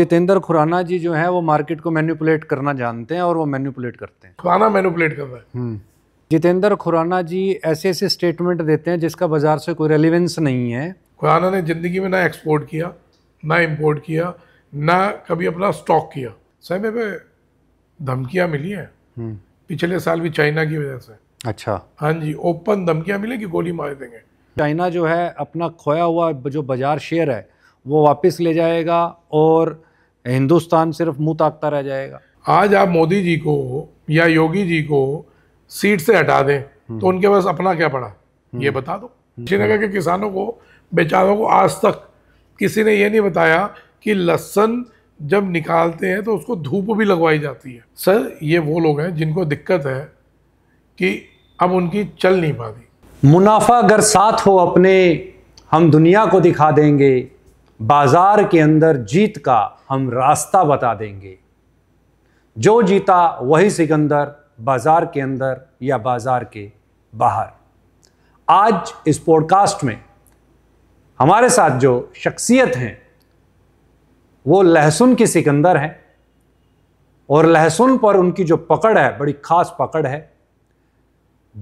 जितेंद्र खुराना जी जो है वो मार्केट को मैन्यूपुलेट करना जानते हैं और वो मैन्यूपुलेट करते हैं खुराना मैन्यूपुलेट कर रहे हैं हम्म। जितेंद्र खुराना जी ऐसे ऐसे स्टेटमेंट देते हैं जिसका बाजार से कोई रेलिवेंस नहीं है खुराना ने ज़िंदगी में ना एक्सपोर्ट किया ना इम्पोर्ट किया ना कभी अपना स्टॉक किया सही में धमकियाँ मिली हैं हम्म। पिछले साल भी चाइना की वजह से अच्छा हाँ जी ओपन धमकियाँ मिलेगी गोली मार देंगे चाइना जो है अपना खोया हुआ जो बाजार शेयर है वो वापस ले जाएगा और हिंदुस्तान सिर्फ मुंह ताकता रह जाएगा आज आप मोदी जी को या योगी जी को सीट से हटा दें तो उनके पास अपना क्या पड़ा हम्म। ये बता दो श्रीनगर हम्म। के किसानों को बेचारों को आज तक किसी ने ये नहीं बताया कि लहसन जब निकालते हैं तो उसको धूप भी लगवाई जाती है सर ये वो लोग हैं जिनको दिक्कत है कि अब उनकी चल नहीं पाती मुनाफा अगर साथ हो अपने हम दुनिया को दिखा देंगे बाजार के अंदर जीत का हम रास्ता बता देंगे जो जीता वही सिकंदर बाजार के अंदर या बाजार के बाहर आज इस पॉडकास्ट में हमारे साथ जो शख्सियत हैं वो लहसुन की सिकंदर हैं और लहसुन पर उनकी जो पकड़ है बड़ी खास पकड़ है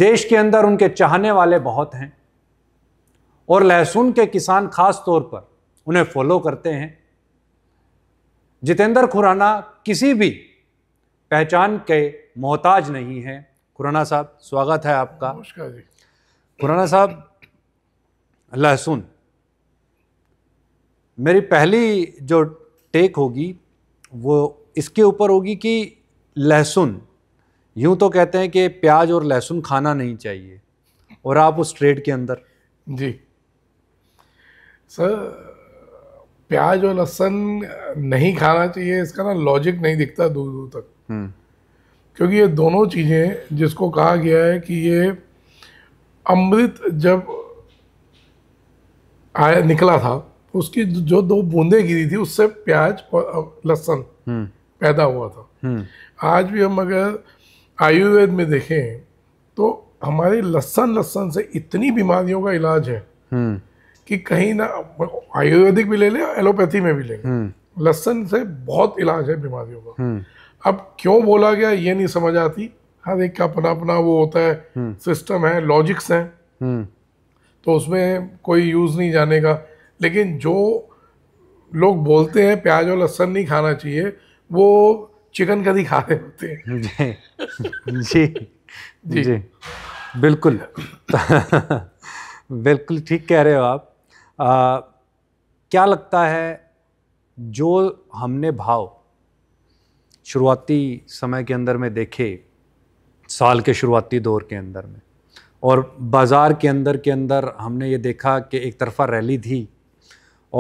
देश के अंदर उनके चाहने वाले बहुत हैं और लहसुन के किसान खास तौर पर उन्हें फॉलो करते हैं जितेंद्र खुराना किसी भी पहचान के मोहताज नहीं है खुराना साहब स्वागत है आपका नमस्कार जी खुराना साहब लहसुन मेरी पहली जो टेक होगी वो इसके ऊपर होगी कि लहसुन यूं तो कहते हैं कि प्याज और लहसुन खाना नहीं चाहिए और आप उस ट्रेड के अंदर जी सर प्याज और लहसन नहीं खाना चाहिए इसका ना लॉजिक नहीं दिखता दूर दूर तक हम्म। क्योंकि ये दोनों चीज़ें जिसको कहा गया है कि ये अमृत जब आया निकला था उसकी जो दो बूंदे गिरी थी उससे प्याज और लहसन हम्म। पैदा हुआ था हम्म। आज भी हम अगर आयुर्वेद में देखें तो हमारे लहसन लहसन से इतनी बीमारियों का इलाज है कि कहीं ना आयुर्वेदिक भी ले लें एलोपैथी में भी लें हम्म। लसन से बहुत इलाज है बीमारियों का हम्म। अब क्यों बोला गया ये नहीं समझ आती हर एक का अपना अपना वो होता है सिस्टम हम्म। है लॉजिक्स हैं तो उसमें कोई यूज़ नहीं जाने का लेकिन जो लोग बोलते हैं प्याज और लहसन नहीं खाना चाहिए वो चिकन करी खा रहे होते हैं जी जी जी, जी। बिल्कुल बिल्कुल ठीक कह रहे हो आप आ, क्या लगता है जो हमने भाव शुरुआती समय के अंदर में देखे साल के शुरुआती दौर के अंदर में और बाज़ार के अंदर के अंदर हमने ये देखा कि एक तरफा रैली थी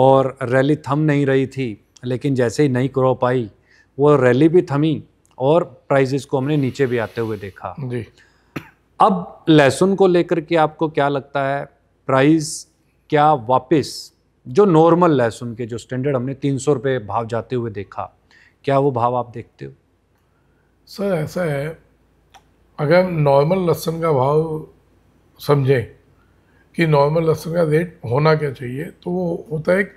और रैली थम नहीं रही थी लेकिन जैसे ही नहीं क्रॉप आई वो रैली भी थमी और प्राइजेस को हमने नीचे भी आते हुए देखा जी अब लहसुन को लेकर के आपको क्या लगता है प्राइस क्या वापस जो नॉर्मल लहसुन के जो स्टैंडर्ड हमने तीन सौ रुपये भाव जाते हुए देखा क्या वो भाव आप देखते हो सर ऐसा है अगर नॉर्मल लहसुन का भाव समझें कि नॉर्मल लहसुन का रेट होना क्या चाहिए तो वो होता है एक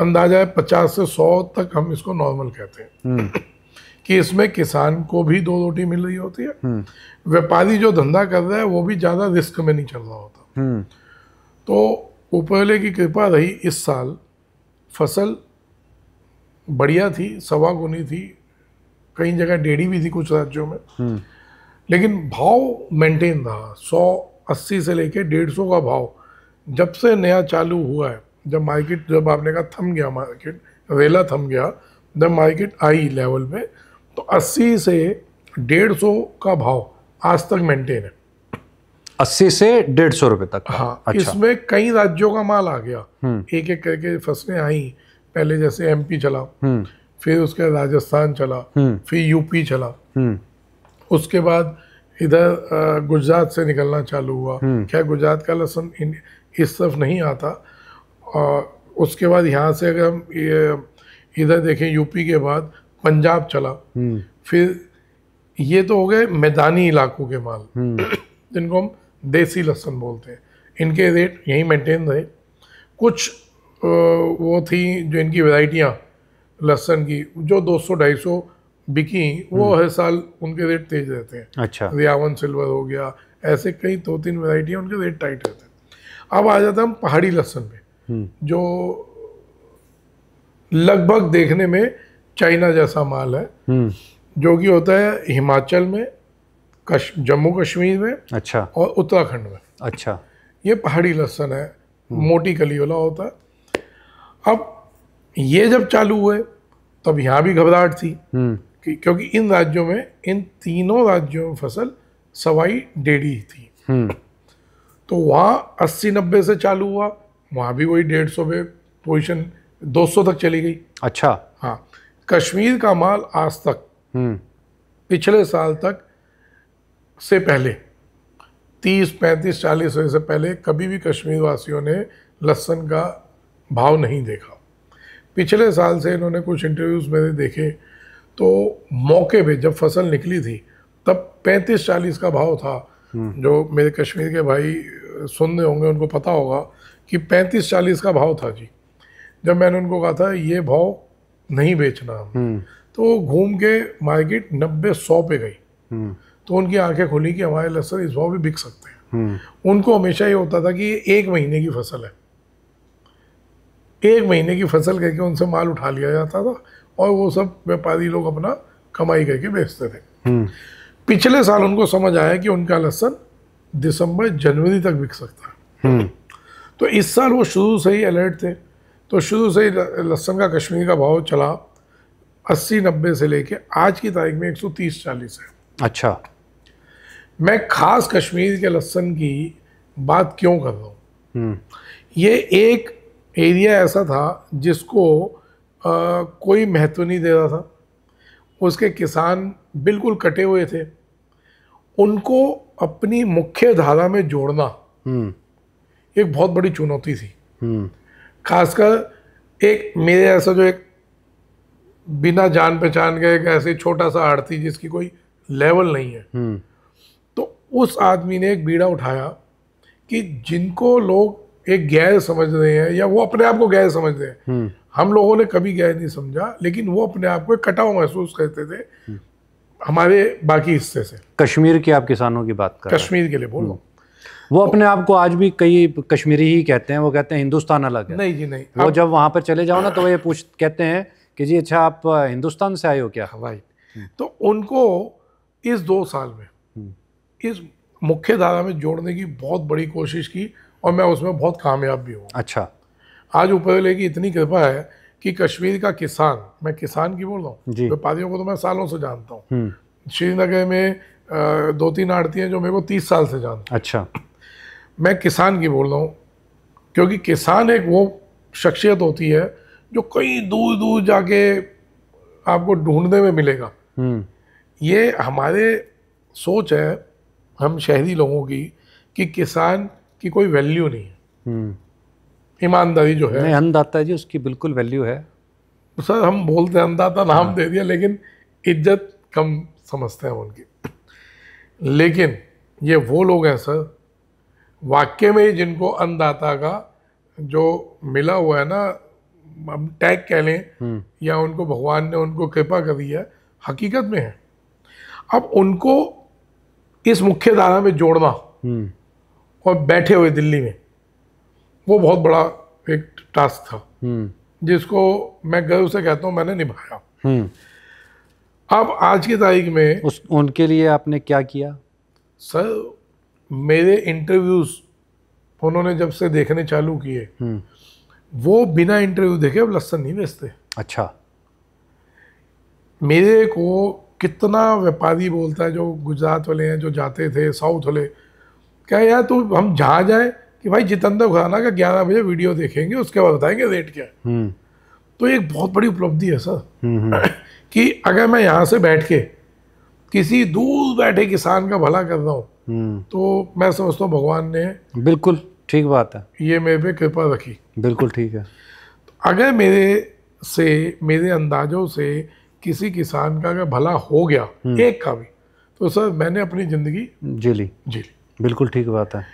अंदाजा है पचास से सौ तक हम इसको नॉर्मल कहते हैं हम्म। कि इसमें किसान को भी दो रोटी मिल रही होती है हम्म। व्यापारी जो धंधा कर रहा है वो भी ज़्यादा रिस्क में नहीं चल रहा होता हम्म। तो ऊपरले की कृपा रही इस साल फसल बढ़िया थी सवा गुनी थी कई जगह डेढ़ी भी थी कुछ राज्यों में हम्म। लेकिन भाव मेंटेन रहा सौ अस्सी से लेके डेढ़ सौ का भाव जब से नया चालू हुआ है जब मार्केट जब आपने कहा थम गया मार्केट रेला थम गया जब मार्केट आई लेवल पे तो अस्सी से डेढ़ सौ का भाव आज तक मेंटेन है अस्सी से डेढ़ सौ रुपए तक हाँ अच्छा। इसमें कई राज्यों का माल आ गया हम्म। एक एक करके फसलें आई पहले जैसे एमपी चला हम्म। फिर उसके राजस्थान चला हम्म। फिर यूपी चला उसके बाद इधर गुजरात से निकलना चालू हुआ क्या गुजरात का लसन इस तरफ नहीं आता और उसके बाद यहाँ से अगर हम इधर देखें यूपी के बाद पंजाब चला फिर ये तो हो गए मैदानी इलाकों के माल जिनको हम देसी लहसुन बोलते हैं इनके रेट यहीं मेंटेन रहे कुछ वो थी जो इनकी वैरायटियाँ लहसन की जो 200-250 बिकी वो हम्म। हर साल उनके रेट तेज रहते हैं अच्छा रियावन सिल्वर हो गया ऐसे कई दो तीन वेराइटियाँ उनके रेट टाइट रहते हैं अब आ जाता हम पहाड़ी लहसुन पे हम्म। जो लगभग देखने में चाइना जैसा माल है हम्म। जो कि होता है हिमाचल में कश, जम्मू कश्मीर में अच्छा और उत्तराखंड में अच्छा ये पहाड़ी लहसन है मोटी कली वाला होता अब ये जब चालू हुए तब यहाँ भी घबराहट थी हम्म। कि क्योंकि इन राज्यों में इन तीनों राज्यों में फसल सवाई डेढ़ी थी हम्म। तो वहाँ अस्सी नब्बे से चालू हुआ वहाँ भी वही डेढ़ सौ पे पोजिशन दो सौ तक चली गई अच्छा हाँ कश्मीर का माल आज तक हम्म। पिछले साल तक से पहले तीस पैंतीस चालीस से पहले कभी भी कश्मीर वासियों ने लहसन का भाव नहीं देखा पिछले साल से इन्होंने कुछ इंटरव्यूज़ मेरे देखे तो मौके पे जब फसल निकली थी तब पैंतीस चालीस का भाव था हम्म। जो मेरे कश्मीर के भाई सुन रहे होंगे उनको पता होगा कि पैंतीस चालीस का भाव था जी जब मैंने उनको कहा था ये भाव नहीं बेचना हम हम्म। तो घूम के मार्केट नब्बे सौ पे गई हम्म। तो उनकी आंखें खुली कि हमारे लहसन इस भाव भी बिक सकते हैं हम्म। उनको हमेशा ये होता था कि ये एक महीने की फसल है एक महीने की फसल करके उनसे माल उठा लिया जाता था और वो सब व्यापारी लोग अपना कमाई करके बेचते थे हम्म। पिछले साल उनको समझ आया कि उनका लहसन दिसंबर जनवरी तक बिक सकता है हम्म। तो इस साल वो शुरू से ही अलर्ट थे तो शुरू से ही लहसन का कश्मीर का भाव चला अस्सी नब्बे से लेके आज की तारीख में एक सौ तीस चालीस है अच्छा मैं खास कश्मीर के लहसन की बात क्यों कर रहा हूँ हम्म। ये एक एरिया ऐसा था जिसको आ, कोई महत्व नहीं दे रहा था उसके किसान बिल्कुल कटे हुए थे उनको अपनी मुख्य धारा में जोड़ना हम्म। एक बहुत बड़ी चुनौती थी हम्म। खासकर एक मेरे ऐसा जो एक बिना जान पहचान के एक ऐसे छोटा सा आड़ती जिसकी कोई लेवल नहीं है उस आदमी ने एक बीड़ा उठाया कि जिनको लोग एक गैर समझ रहे हैं या वो अपने आप को गैर समझ रहे हैं हम्म। हम लोगों ने कभी गैर नहीं समझा लेकिन वो अपने आप को कटाव महसूस करते थे हम्म। हमारे बाकी हिस्से से कश्मीर की आप किसानों की बात कर कश्मीर के लिए बोलो हम्म। वो अपने आप को आज भी कई कश्मीरी ही कहते हैं वो कहते हैं हिंदुस्तान अलग है नहीं जी नहीं वो जब वहां पर चले जाओ ना तो वो ये पूछ कहते हैं कि जी अच्छा आप हिंदुस्तान से आए हो क्या हवाई हाँ तो उनको इस दो साल में इस मुख्य धारा में जोड़ने की बहुत बड़ी कोशिश की और मैं उसमें बहुत कामयाब भी हूँ अच्छा आज ऊपर की इतनी कृपा है कि कश्मीर का किसान मैं किसान की बोल रहा हूँ व्यापारियों को तो मैं सालों से जानता हूँ हम्म। श्रीनगर में दो तीन आड़ती हैं जो मेरे को तीस साल से जानता अच्छा मैं किसान की बोल रहा हूँ क्योंकि किसान एक वो शख्सियत होती है जो कई दूर दूर जाके आपको ढूंढने में मिलेगा हम्म। ये हमारे सोच है हम शहरी लोगों की कि किसान की कोई वैल्यू नहीं है हम्म। ईमानदारी जो है अन्नदाता जी उसकी बिल्कुल वैल्यू है सर हम बोलते हैं अन्नदाता नाम हाँ। दे दिया लेकिन इज्जत कम समझते हैं उनकी लेकिन ये वो लोग हैं सर वाक्य में ही जिनको अन्नदाता का जो मिला हुआ है ना हम टैग कह लें हम्म। या उनको भगवान ने उनको कृपा दी है हकीकत में है अब उनको इस मुख्य धारा में जोड़ना हम्म। और बैठे हुए दिल्ली में वो बहुत बड़ा एक टास्क था हम्म। जिसको मैं गर्व से कहता हूँ मैंने निभाया हम्म। अब आज की तारीख में उस उनके लिए आपने क्या किया सर मेरे इंटरव्यूज उन्होंने जब से देखने चालू किए वो बिना इंटरव्यू देखे अब लस्सन नहीं बेचते अच्छा मेरे को कितना व्यापारी बोलता है जो गुजरात वाले हैं जो जाते थे साउथ वाले क्या यार तो हम जहाँ जाए कि भाई जितेंद्र खुराना का ग्यारह बजे वीडियो देखेंगे उसके बाद बताएंगे रेट क्या है हम्म। तो एक बहुत बड़ी उपलब्धि है सर हम्म, हम्म। कि अगर मैं यहाँ से बैठ के किसी दूर बैठे किसान का भला कर रहा हूँ तो मैं समझता हूँ भगवान ने बिल्कुल ठीक बात है ये मेरे पे कृपा रखी बिल्कुल ठीक है अगर मेरे से मेरे अंदाजों से किसी किसान का अगर भला हो गया हम्म। एक का भी तो सर मैंने अपनी ज़िंदगी जी ली जी ली बिल्कुल ठीक बात है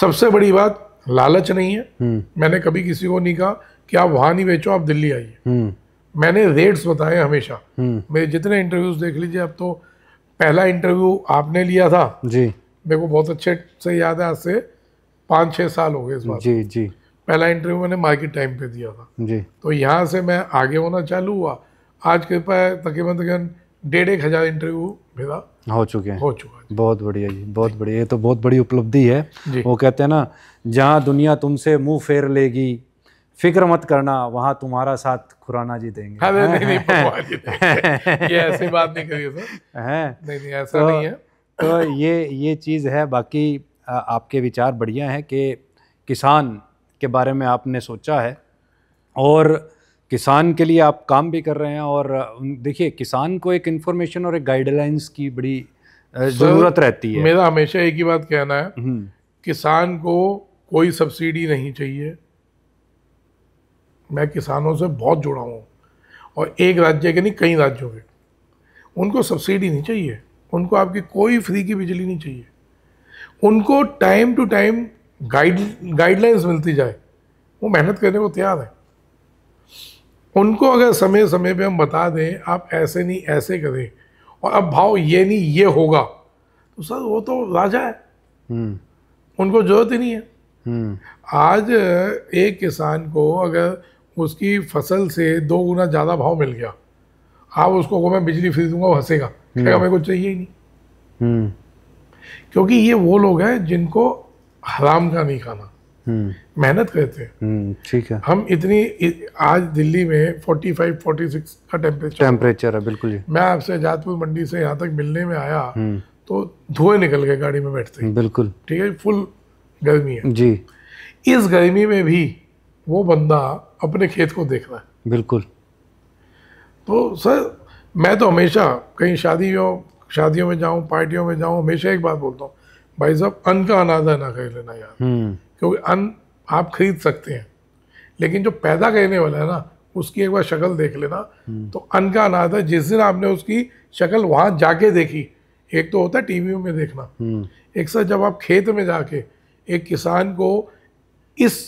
सबसे बड़ी बात लालच नहीं है हम्म। मैंने कभी किसी को नहीं कहा कि आप वहां नहीं बेचो आप दिल्ली आइए हम्म। मैंने रेट्स बताए हमेशा मेरे जितने इंटरव्यूज देख लीजिए अब तो पहला इंटरव्यू आपने लिया था जी मेरे को बहुत अच्छे से याद है आज से पाँच छः साल हो गए इस बात जी जी पहला इंटरव्यू मैंने मार्केट टाइम पे दिया था जी तो यहाँ से मैं आगे होना चालू हुआ आज के पास तकरीबन तकरीबन डेढ़ एक हज़ार इंटरव्यू भेजा हो चुके हैं हो चुका है बहुत बढ़िया जी बहुत बढ़िया ये तो बहुत बड़ी उपलब्धि है वो कहते हैं ना जहाँ दुनिया तुमसे मुंह फेर लेगी फिक्र मत करना वहाँ तुम्हारा साथ खुराना जी देंगे अरे नहीं नहीं नहीं ये ऐसी बात नहीं करिए सर हैं नहीं नहीं ऐसा तो, नहीं है तो ये ये चीज़ है बाकी आपके विचार बढ़िया हैं कि किसान के बारे में आपने सोचा है और किसान के लिए आप काम भी कर रहे हैं और देखिए किसान को एक इन्फॉर्मेशन और एक गाइडलाइंस की बड़ी ज़रूरत रहती है मेरा हमेशा एक ही बात कहना है हम्म। किसान को कोई सब्सिडी नहीं चाहिए मैं किसानों से बहुत जुड़ा हूँ और एक राज्य के नहीं कई राज्यों के उनको सब्सिडी नहीं चाहिए उनको आपकी कोई फ्री की बिजली नहीं चाहिए उनको time to time guide guidelines मिलती जाए वो मेहनत करने को तैयार है उनको अगर समय समय पे हम बता दें आप ऐसे नहीं ऐसे करें और अब भाव ये नहीं ये होगा तो सर वो तो राजा है हम्म। उनको जरूरत ही नहीं है हम्म। आज एक किसान को अगर उसकी फसल से दो गुना ज़्यादा भाव मिल गया आप उसको को मैं बिजली फ्री दूंगा हंसेगा हम्म। क्या मेरे को चाहिए ही नहीं क्योंकि ये वो लोग हैं जिनको हराम का नहीं खाना हम्म। मेहनत करते हैं हम्म, ठीक है हम इतनी आज दिल्ली में 45 46 का टेम्परेचर टेम्परेचर है बिल्कुल मैं आपसे जातपुर मंडी से यहाँ तक मिलने में आया हम्म। तो धुएं निकल गए गाड़ी में बैठते बिल्कुल ठीक है फुल गर्मी है जी इस गर्मी में भी वो बंदा अपने खेत को देख रहा है बिल्कुल तो सर मैं तो हमेशा कहीं हो शादियों में जाऊँ पार्टियों में जाऊँ हमेशा एक बात बोलता हूँ भाई साहब अन का अनादा ना कर लेना यार क्योंकि अन्न आप खरीद सकते हैं लेकिन जो पैदा करने वाला है ना उसकी एक बार शक्ल देख लेना हम्म। तो अन्न का अनाज है जिस दिन आपने उसकी शक्ल वहाँ जाके देखी एक तो होता है टीवी में देखना हम्म। एक साथ जब आप खेत में जाके एक किसान को इस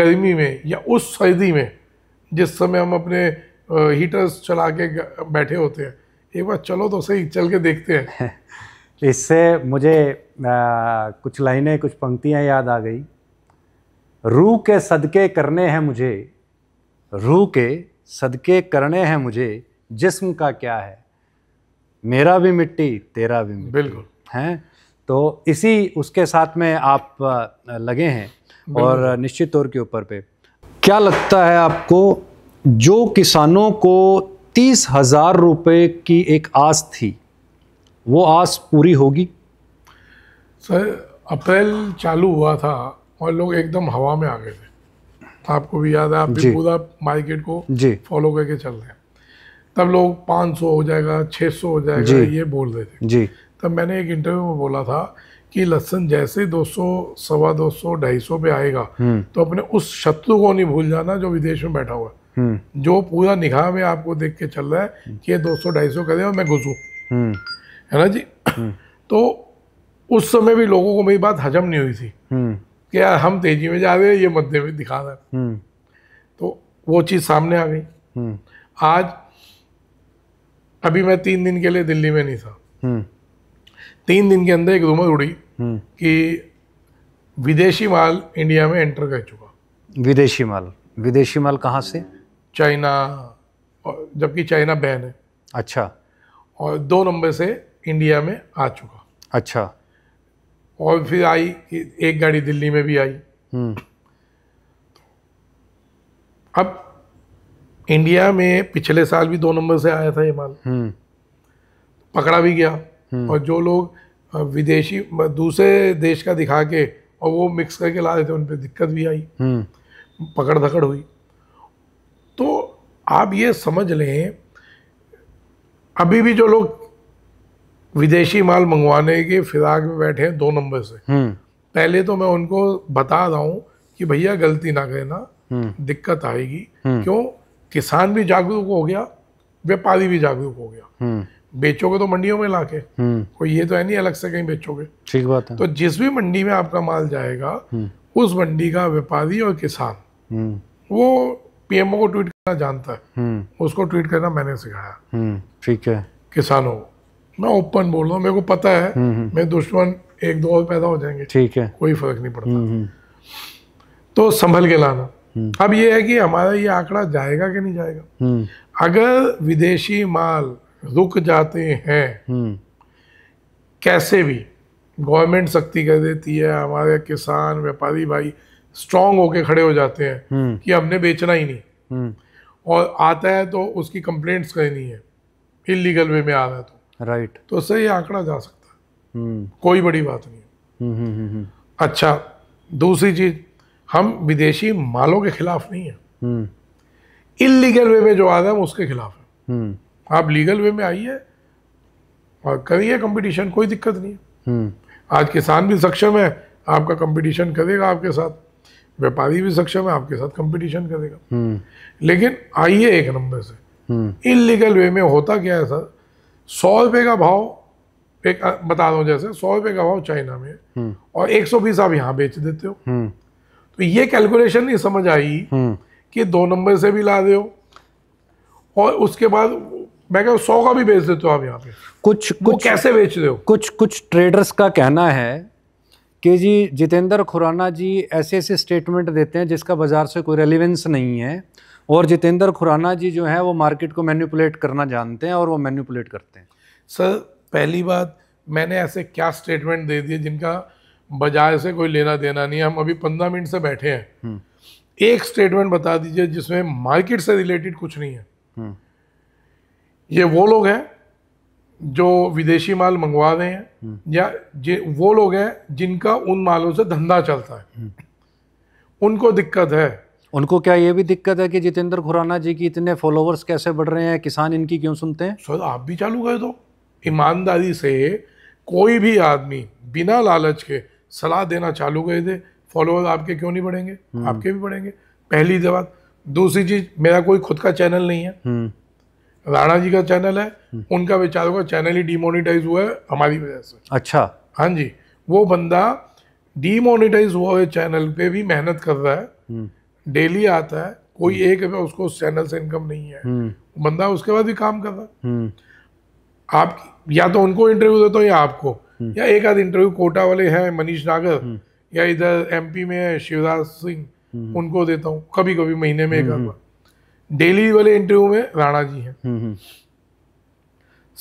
गर्मी में या उस सर्दी में जिस समय हम अपने हीटर्स चला के बैठे होते हैं एक बार चलो तो सही चल के देखते हैं इससे मुझे आ, कुछ लाइनें कुछ पंक्तियां याद आ गई रूह के सदके करने हैं मुझे रूह के सदके करने हैं मुझे जिस्म का क्या है मेरा भी मिट्टी तेरा भी मिट्टी बिल्कुल हैं तो इसी उसके साथ में आप लगे हैं और निश्चित तौर के ऊपर पे क्या लगता है आपको जो किसानों को तीस हज़ार रुपये की एक आस थी वो आस पूरी होगी सर अप्रैल चालू हुआ था और लोग एकदम हवा में आ गए थे तो आपको भी याद है आप भी पूरा मार्केट को फॉलो करके चल रहे हैं तब लोग 500 हो जाएगा 600 हो जाएगा ये बोल रहे थे जी तब मैंने एक इंटरव्यू में बोला था कि लहसन जैसे 200 दो सौ सवा दो सौ ढाई सौ पे आएगा हम्म। तो अपने उस शत्रु को नहीं भूल जाना जो विदेश में बैठा हुआ है हम्म। जो पूरा निगाह में आपको देख के चल रहा है हम्म। कि ये दो सौ ढाई सौ करे और मैं घुसू है ना जी तो उस समय भी लोगों को मेरी बात हजम नहीं हुई थी कि यार हम तेजी में जा रहे हैं ये मध्य में दिखा रहे हैं हम्म। तो वो चीज़ सामने आ गई हम्म। आज अभी मैं तीन दिन के लिए दिल्ली में नहीं था हम्म। तीन दिन के अंदर एक रूमर उड़ी कि विदेशी माल इंडिया में एंटर कर चुका विदेशी माल विदेशी माल कहाँ से चाइना जबकि चाइना बैन है अच्छा और दो नंबर से इंडिया में आ चुका अच्छा और फिर आई एक गाड़ी दिल्ली में भी आई हम्म। अब इंडिया में पिछले साल भी दो नंबर से आया था ये माल हम्म। पकड़ा भी गया हम्म। और जो लोग विदेशी दूसरे देश का दिखा के और वो मिक्स करके ला रहे थे उन पर दिक्कत भी आई पकड़ धकड़ हुई तो आप ये समझ लें अभी भी जो लोग विदेशी माल मंगवाने के फिराक में बैठे हैं दो नंबर से हम्म। पहले तो मैं उनको बता रहा हूँ कि भैया गलती ना करना हम्म। दिक्कत आएगी हम्म। क्यों किसान भी जागरूक हो गया व्यापारी भी जागरूक हो गया बेचोगे तो मंडियों में लाके कोई ये तो है नहीं अलग से कहीं बेचोगे ठीक बात है तो जिस भी मंडी में आपका माल जाएगा उस मंडी का व्यापारी और किसान वो पीएमओ को ट्वीट करना जानता है उसको ट्वीट करना मैंने सिखाया ठीक है किसानों को मैं ओपन बोल रहा हूँ मेरे को पता है हम्म, हम्म। मेरे दुश्मन एक दो और पैदा हो जाएंगे ठीक है कोई फर्क नहीं पड़ता हम्म, तो संभल के लाना अब ये है कि हमारा ये आंकड़ा जाएगा कि नहीं जाएगा अगर विदेशी माल रुक जाते हैं कैसे भी गवर्नमेंट सख्ती कर देती है हमारे किसान व्यापारी भाई स्ट्रांग होके खड़े हो जाते हैं कि हमने बेचना ही नहीं और आता है तो उसकी कंप्लेंट्स करनी है इलीगल वे में आ रहा है तो राइट तो उससे ये आंकड़ा जा सकता है हम्म। कोई बड़ी बात नहीं हम्म, हम्म, अच्छा दूसरी चीज हम विदेशी मालों के खिलाफ नहीं है इलीगल वे में जो आ रहा है उसके खिलाफ है आप लीगल वे में आइए और करिए कंपटीशन कोई दिक्कत नहीं है आज किसान भी सक्षम है आपका कंपटीशन करेगा आपके साथ व्यापारी भी सक्षम है आपके साथ कंपटीशन करेगा लेकिन आइए एक नंबर से इलीगल वे में होता क्या है सर सौ रुपये का भाव एक बता रहा हूँ जैसे सौ रुपये का भाव चाइना में हम्म। और एक सौ बीस आप यहाँ बेच देते हो हम्म। तो ये कैलकुलेशन नहीं समझ आई हम्म। कि दो नंबर से भी ला रहे हो और उसके बाद मैं कह सौ का भी बेच देते हो आप यहाँ पे कुछ कुछ कैसे बेच रहे हो कुछ कुछ ट्रेडर्स का कहना है कि जी जितेंद्र खुराना जी ऐसे ऐसे स्टेटमेंट देते हैं जिसका बाज़ार से कोई रेलिवेंस नहीं है और जितेंद्र खुराना जी जो है वो मार्केट को मैन्यूपुलेट करना जानते हैं और वो मैन्यूपुलेट करते हैं सर पहली बात मैंने ऐसे क्या स्टेटमेंट दे दिए जिनका बजाय से कोई लेना देना नहीं हम अभी पंद्रह मिनट से बैठे हैं हम्म। एक स्टेटमेंट बता दीजिए जिसमें मार्केट से रिलेटेड कुछ नहीं है हम्म। ये वो लोग हैं जो विदेशी माल मंगवा रहे हैं हम्म। या वो लोग हैं जिनका उन मालों से धंधा चलता है उनको दिक्कत है उनको क्या ये भी दिक्कत है कि जितेंद्र खुराना जी की इतने फॉलोवर्स कैसे बढ़ रहे हैं किसान इनकी क्यों सुनते हैं सर आप भी चालू कर दो ईमानदारी से कोई भी आदमी बिना लालच के सलाह देना चालू कर दे फॉलोअर आपके क्यों नहीं बढ़ेंगे हम्म। आपके भी बढ़ेंगे पहली जवाब दूसरी चीज मेरा कोई खुद का चैनल नहीं है हम्म। राणा जी का चैनल है हम्म। उनका विचारों का चैनल ही डिमोनिटाइज हुआ है हमारी वजह से अच्छा हाँ जी वो बंदा डिमोनिटाइज हुआ हुए चैनल पे भी मेहनत कर रहा है डेली आता है कोई हम्म। एक है उसको उस चैनल से इनकम नहीं है हम्म। बंदा उसके बाद भी काम कर रहा है हम्म। आप या तो उनको इंटरव्यू देते हो या आपको या एक आध इंटरव्यू कोटा वाले हैं मनीष नागर या इधर एमपी में है शिवराज सिंह उनको देता हूँ कभी कभी महीने में एक डेली वाले इंटरव्यू में राणा जी हैं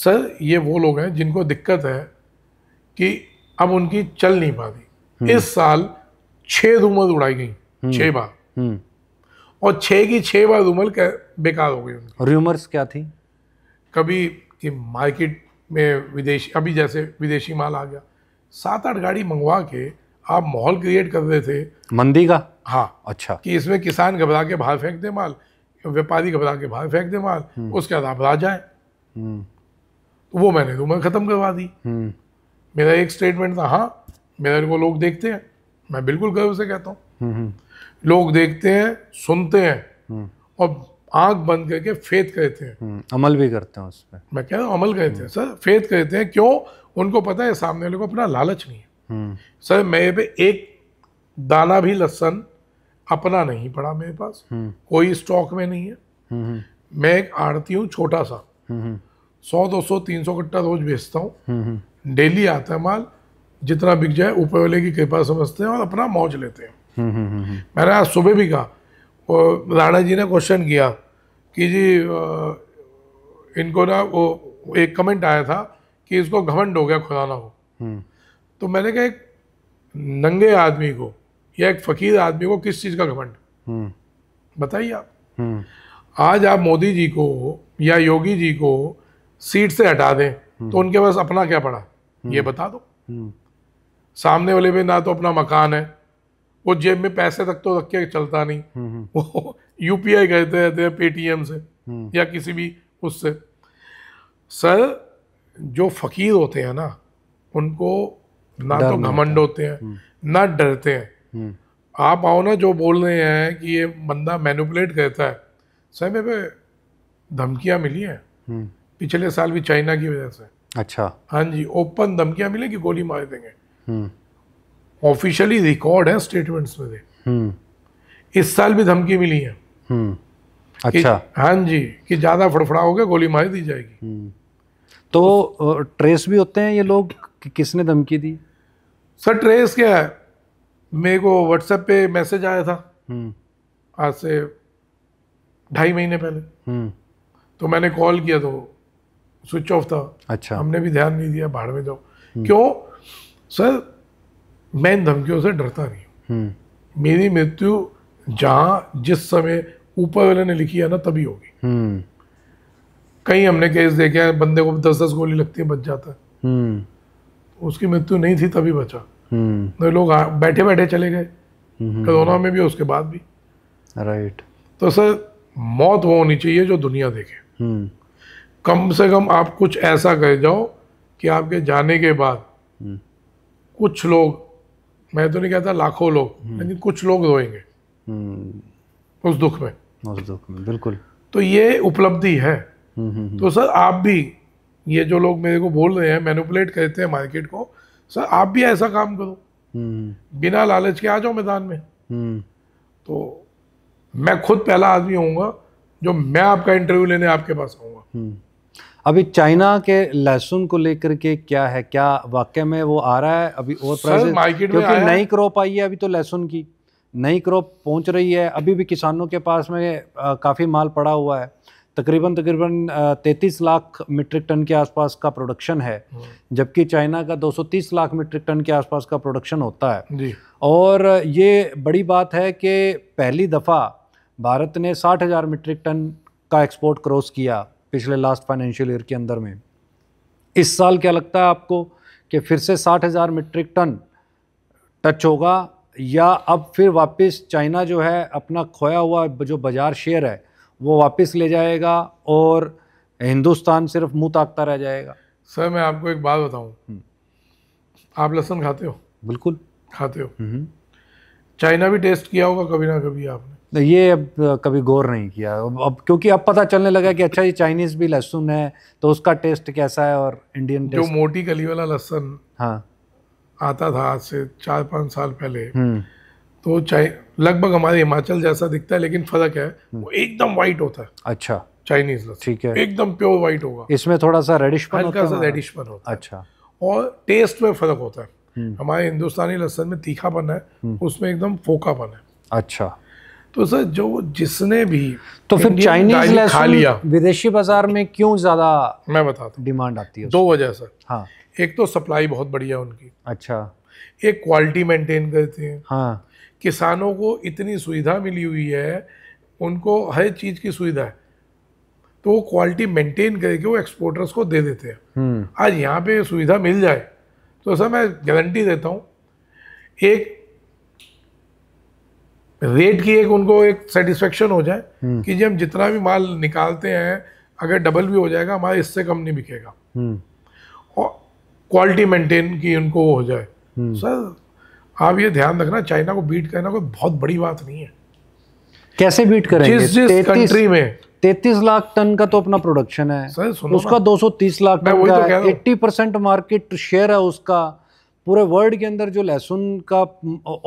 सर ये वो लोग हैं जिनको दिक्कत है कि अब उनकी चल नहीं पा रही इस साल छह धूमत उड़ाई गई छह बार हम्म। और छः की छः बार रूमल बेकार हो गई उनकी क्या थी कभी कि मार्केट में विदेशी अभी जैसे विदेशी माल आ गया सात आठ गाड़ी मंगवा के आप माहौल क्रिएट कर रहे थे मंदी का हाँ अच्छा कि इसमें किसान घबरा के बाहर फेंक दे माल व्यापारी घबरा के बाहर फेंक दे माल हम्म। उसके बाद आप राजा जाए हम्म। तो वो मैंने रूमर ख़त्म करवा दी मेरा एक स्टेटमेंट था हाँ मेरे को लोग देखते हैं मैं बिल्कुल गर्व से कहता हूँ लोग देखते हैं सुनते हैं हम्म। और आंख बंद करके फेत कहते हैं हम्म, अमल भी करते हैं उस पर मैं कह रहा हूँ अमल कहते हैं सर फेत कहते हैं क्यों उनको पता है सामने वाले को अपना लालच नहीं है हम्म। सर मेरे पे एक दाना भी लहसन अपना नहीं पड़ा मेरे पास कोई स्टॉक में नहीं है मैं एक आड़ती हूँ छोटा सा सौ दो सौ तीन सौ कट्टा रोज बेचता हूँ डेली आता है माल जितना बिक जाए ऊपर वाले की कृपा समझते हैं और अपना मौज लेते हैं मैंने आज सुबह भी कहा राणा जी ने क्वेश्चन किया कि जी इनको ना वो एक कमेंट आया था कि इसको घमंड हो गया खुदाना को हम्म। तो मैंने कहा एक नंगे आदमी को या एक फकीर आदमी को किस चीज़ का घमंड हम्म। बताइए आप हम्म। आज आप मोदी जी को या योगी जी को सीट से हटा दें तो उनके पास अपना क्या पड़ा ये बता दो सामने वाले में ना तो अपना मकान है वो जेब में पैसे तक तो रख के चलता नहीं हम्म, हम्म। वो यू पी आई कहते रहते हैं पेटीएम से हम्म। या किसी भी उससे सर जो फकीर होते हैं ना उनको ना तो घमंड होते हैं ना डरते हैं आप आओ ना जो बोल रहे हैं कि ये बंदा मैनुपलेट करता है सर मेरे पे धमकियाँ मिली हैं पिछले साल भी चाइना की वजह से अच्छा हाँ जी ओपन धमकियाँ मिली कि गोली मार देंगे ऑफिशियली रिकॉर्ड है स्टेटमेंट्स मेरे इस साल भी धमकी मिली है hmm. अच्छा हाँ जी कि ज़्यादा फड़फड़ाओगे गोली मार दी जाएगी hmm. तो ट्रेस भी होते हैं ये लोग कि किसने धमकी दी सर ट्रेस क्या है मेरे को व्हाट्सएप पे मैसेज आया था hmm. आज से ढाई महीने पहले तो मैंने कॉल किया तो स्विच ऑफ था अच्छा हमने भी ध्यान नहीं दिया बाहर में जाओ क्यों सर मैं इन धमकियों से डरता नहीं हम्म। मेरी मृत्यु जहां जिस समय ऊपर वाले ने लिखी है ना तभी होगी हम्म। कहीं हमने केस देखे हैं बंदे को दस दस गोली लगती है बच जाता है हम्म। उसकी मृत्यु नहीं थी तभी बचा तो लोग बैठे बैठे चले गए कोरोना में भी उसके बाद भी राइट तो सर मौत वो होनी चाहिए जो दुनिया देखे कम से कम आप कुछ ऐसा कर जाओ कि आपके जाने के बाद कुछ लोग मैं तो नहीं कहता लाखों लोग हम्म। लेकिन कुछ लोग रोएंगे हम्म। उस दुख में उस दुख में बिल्कुल तो ये उपलब्धि है हम्म, तो सर आप भी ये जो लोग मेरे को बोल रहे हैं मैनिपुलेट करते हैं मार्केट को सर आप भी ऐसा काम करो बिना लालच के आ जाओ मैदान में तो मैं खुद पहला आदमी होऊंगा जो मैं आपका इंटरव्यू लेने आपके पास आऊंगा अभी चाइना के लहसुन को लेकर के क्या है क्या वाक्य में वो आ रहा है अभी और प्राइस क्योंकि नई क्रॉप आई है अभी तो लहसुन की नई क्रॉप पहुंच रही है अभी भी किसानों के पास में काफ़ी माल पड़ा हुआ है तकरीबन तकरीबन 33 लाख मीट्रिक टन के आसपास का प्रोडक्शन है हम्म। जबकि चाइना का 230 लाख मीट्रिक टन के आसपास का प्रोडक्शन होता है और ये बड़ी बात है कि पहली दफ़ा भारत ने साठ हज़ार मीट्रिक टन का एक्सपोर्ट क्रॉस किया पिछले लास्ट फाइनेंशियल ईयर के अंदर में इस साल क्या लगता है आपको कि फिर से साठ हज़ार मीट्रिक टन टच होगा या अब फिर वापस चाइना जो है अपना खोया हुआ जो बाज़ार शेयर है वो वापस ले जाएगा और हिंदुस्तान सिर्फ मुँह ताकता रह जाएगा सर मैं आपको एक बात बताऊँ हम्म। आप लहसुन खाते हो बिल्कुल खाते हो चाइना हम्म। भी टेस्ट किया होगा कभी ना कभी आपने तो ये अब कभी गौर नहीं किया अब क्योंकि अब पता चलने लगा कि अच्छा ये चाइनीज़ भी लहसुन है तो उसका टेस्ट कैसा है और इंडियन टेस्ट जो मोटी गली वाला लहसुन हाँ आता था आज से चार पाँच साल पहले हम्म। तो चाइ लगभग हमारे हिमाचल जैसा दिखता है लेकिन फ़र्क है हम्म। वो एकदम वाइट होता है अच्छा चाइनीज लहसुन ठीक है एकदम प्योर वाइट होगा इसमें थोड़ा सा रेडिश होता सा रेडिश पन होता है अच्छा और टेस्ट में फ़र्क होता है हम्म। हमारे हिंदुस्तानी लहसन में तीखापन है उसमें एकदम फोकापन है अच्छा तो सर जो जिसने भी तो फिर चाइनीज खा लिया विदेशी बाजार में क्यों ज्यादा मैं बताता हूँ डिमांड आती है दो वजह सर हाँ एक तो सप्लाई बहुत बढ़िया उनकी अच्छा एक क्वालिटी मेंटेन करते हैं हाँ किसानों को इतनी सुविधा मिली हुई है उनको हर चीज़ की सुविधा है तो वो क्वालिटी मेंटेन करके वो एक्सपोर्टर्स को दे देते हैं हम्म। आज यहाँ पे सुविधा मिल जाए तो सर मैं गारंटी देता हूँ एक रेट की एक उनको एक सेटिस्फेक्शन हो जाए हम्म। कि जी हम जितना भी माल निकालते हैं अगर डबल भी हो जाएगा हमारा इससे कम नहीं बिकेगा हम्म। और क्वालिटी मेंटेन की उनको हो जाए हम्म। सर आप ये ध्यान रखना चाइना को बीट करना कोई बहुत बड़ी बात नहीं है कैसे बीट करेंगे जिस जिस कंट्री में तैतीस लाख टन का तो अपना प्रोडक्शन है सर, उसका 230 लाख टन तो का एट्टी परसेंट मार्केट शेयर है उसका पूरे वर्ल्ड के अंदर जो लहसुन का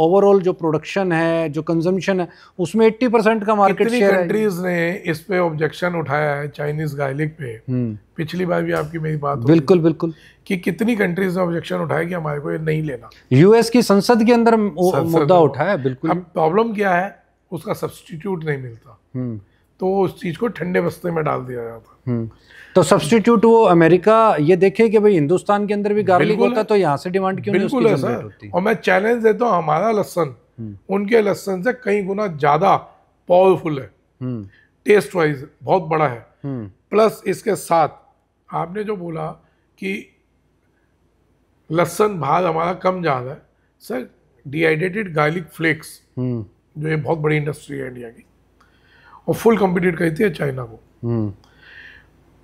ओवरऑल जो प्रोडक्शन है जो कंजम्पशन है उसमें 80 परसेंट का मार्केट शेयर कंट्रीज ने इस पे ऑब्जेक्शन उठाया है चाइनीज गार्लिक पे हम्म। पिछली बार भी आपकी मेरी बात बिल्कुल बिल्कुल कि कितनी कंट्रीज ने ऑब्जेक्शन उठाया कि हमारे को ये नहीं लेना यूएस की संसद के अंदर मुद्दा उठाया बिल्कुल अब प्रॉब्लम क्या है उसका सब्सटीट्यूट नहीं मिलता हम्म। तो उस चीज को ठंडे बस्ते में डाल दिया जाता हम्म। तो सब्सटीट्यूट वो अमेरिका ये देखे कि भाई हिंदुस्तान के अंदर भी गार्लिक होता है तो यहाँ से डिमांड क्यों नहीं उसकी जनरेट होती और मैं चैलेंज देता हूँ हमारा लहसन हम्म। उनके लहसन से कई गुना ज़्यादा पावरफुल है टेस्ट हम्म। वाइज बहुत बड़ा है प्लस हम्म। इसके साथ आपने जो बोला कि लहसन भाग हमारा कम ज़्यादा है सर डिहाइड्रेटेड गार्लिक फ्लेक्स जो ये बहुत बड़ी इंडस्ट्री है इंडिया की और फुल कम्पिटिट कहती है चाइना को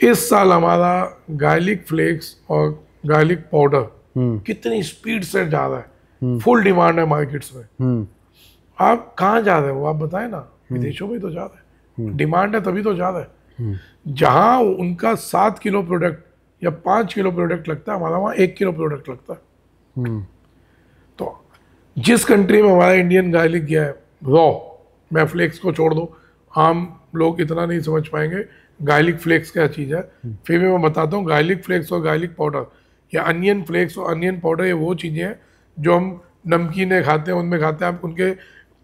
इस साल हमारा गार्लिक फ्लेक्स और गार्लिक हम्म। पाउडर कितनी स्पीड से जा रहा है फुल हम्म। डिमांड है मार्केट्स में हम्म। आप कहाँ जा रहे हो आप बताए ना विदेशों में तो जा रहे हैं डिमांड है तभी तो जा रहा है जहाँ उनका सात किलो प्रोडक्ट या पाँच किलो प्रोडक्ट लगता है हमारा वहाँ एक किलो प्रोडक्ट लगता है तो जिस कंट्री में हमारा इंडियन गार्लिक गया है रॉ मैं फ्लेक्स को छोड़ दो आम लोग इतना नहीं समझ पाएंगे गार्लिक फ्लेक्स क्या चीज़ है हम्म। फिर भी मैं बताता हूँ गार्लिक फ्लेक्स और गार्लिक पाउडर या अनियन फ्लेक्स और अनियन पाउडर ये वो चीज़ें हैं जो हम नमकीने खाते हैं उनमें खाते हैं आप उनके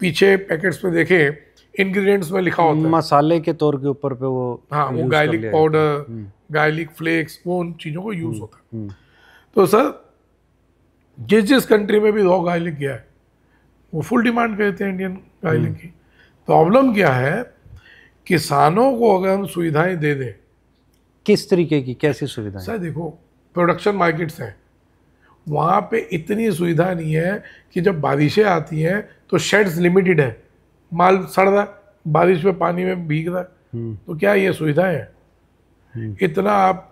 पीछे पैकेट्स में देखें इंग्रेडिएंट्स में लिखा होता है मसाले के तौर के ऊपर पे वो हाँ वो गार्लिक पाउडर गार्लिक फ्लेक्स वो उन चीज़ों को यूज़ हम्म, होता है हम्म। तो सर जिस जिस कंट्री में भी रॉ गार्लिक गया है वो फुल डिमांड करते हैं इंडियन गार्लिक की प्रॉब्लम क्या है किसानों को अगर हम सुविधाएं दे दें किस तरीके की कैसी सुविधाएं सर देखो प्रोडक्शन मार्केट्स हैं वहाँ पे इतनी सुविधा नहीं है कि जब बारिशें आती हैं तो शेड्स लिमिटेड है माल सड़ रहा बारिश में पानी में भीग रहा हम्म। तो क्या ये सुविधा है हम्म। इतना आप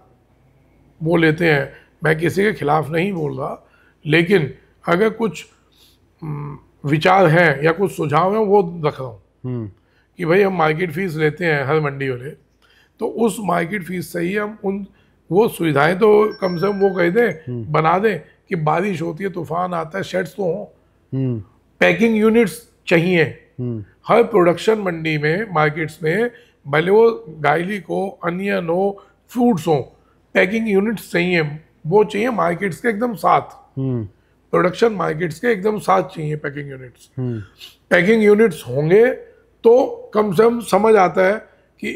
वो लेते हैं मैं किसी के खिलाफ नहीं बोल रहा लेकिन अगर कुछ हम्म, विचार हैं या कुछ सुझाव हैं वो रख रहा हूँ कि भाई हम मार्केट फीस लेते हैं हर मंडी वाले तो उस मार्केट फीस से ही हम उन वो सुविधाएं तो कम से कम वो कह दें हम्म। बना दें कि बारिश होती है तूफान आता है शेड्स तो हों पैकिंग हम्म। यूनिट्स चाहिए हम्म। हर प्रोडक्शन मंडी में मार्केट्स में भले वो गायली को अनियन हो फ्रूट्स हो पैकिंग यूनिट्स चाहिए वो चाहिए मार्केट्स के एकदम साथ प्रोडक्शन मार्केट्स के एकदम साथ चाहिए पैकिंग यूनिट्स पैकिंग यूनिट्स होंगे तो कम से कम समझ आता है कि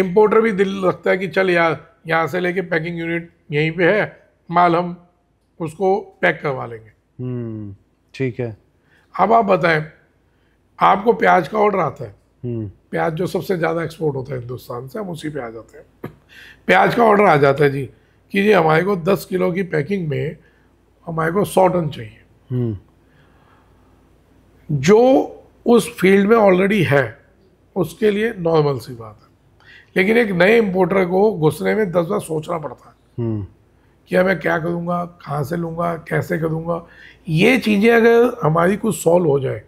इम्पोर्टर भी दिल रखता है कि चल यार यहाँ से लेके पैकिंग यूनिट यहीं पे है माल हम उसको पैक करवा लेंगे हम्म, ठीक है अब आप बताएं आपको प्याज का ऑर्डर आता है हम्म। प्याज जो सबसे ज़्यादा एक्सपोर्ट होता है हिंदुस्तान से हम उसी पे आ जाते हैं प्याज का ऑर्डर आ जाता है जी कि जी हमारे को दस किलो की पैकिंग में हमारे को सौ टन चाहिए हम्म। जो उस फील्ड में ऑलरेडी है उसके लिए नॉर्मल सी बात है लेकिन एक नए इम्पोर्टर को घुसने में दस बार सोचना पड़ता है हम्म। कि मैं क्या करूँगा कहाँ से लूँगा कैसे करूँगा ये चीज़ें अगर हमारी कुछ सॉल्व हो जाए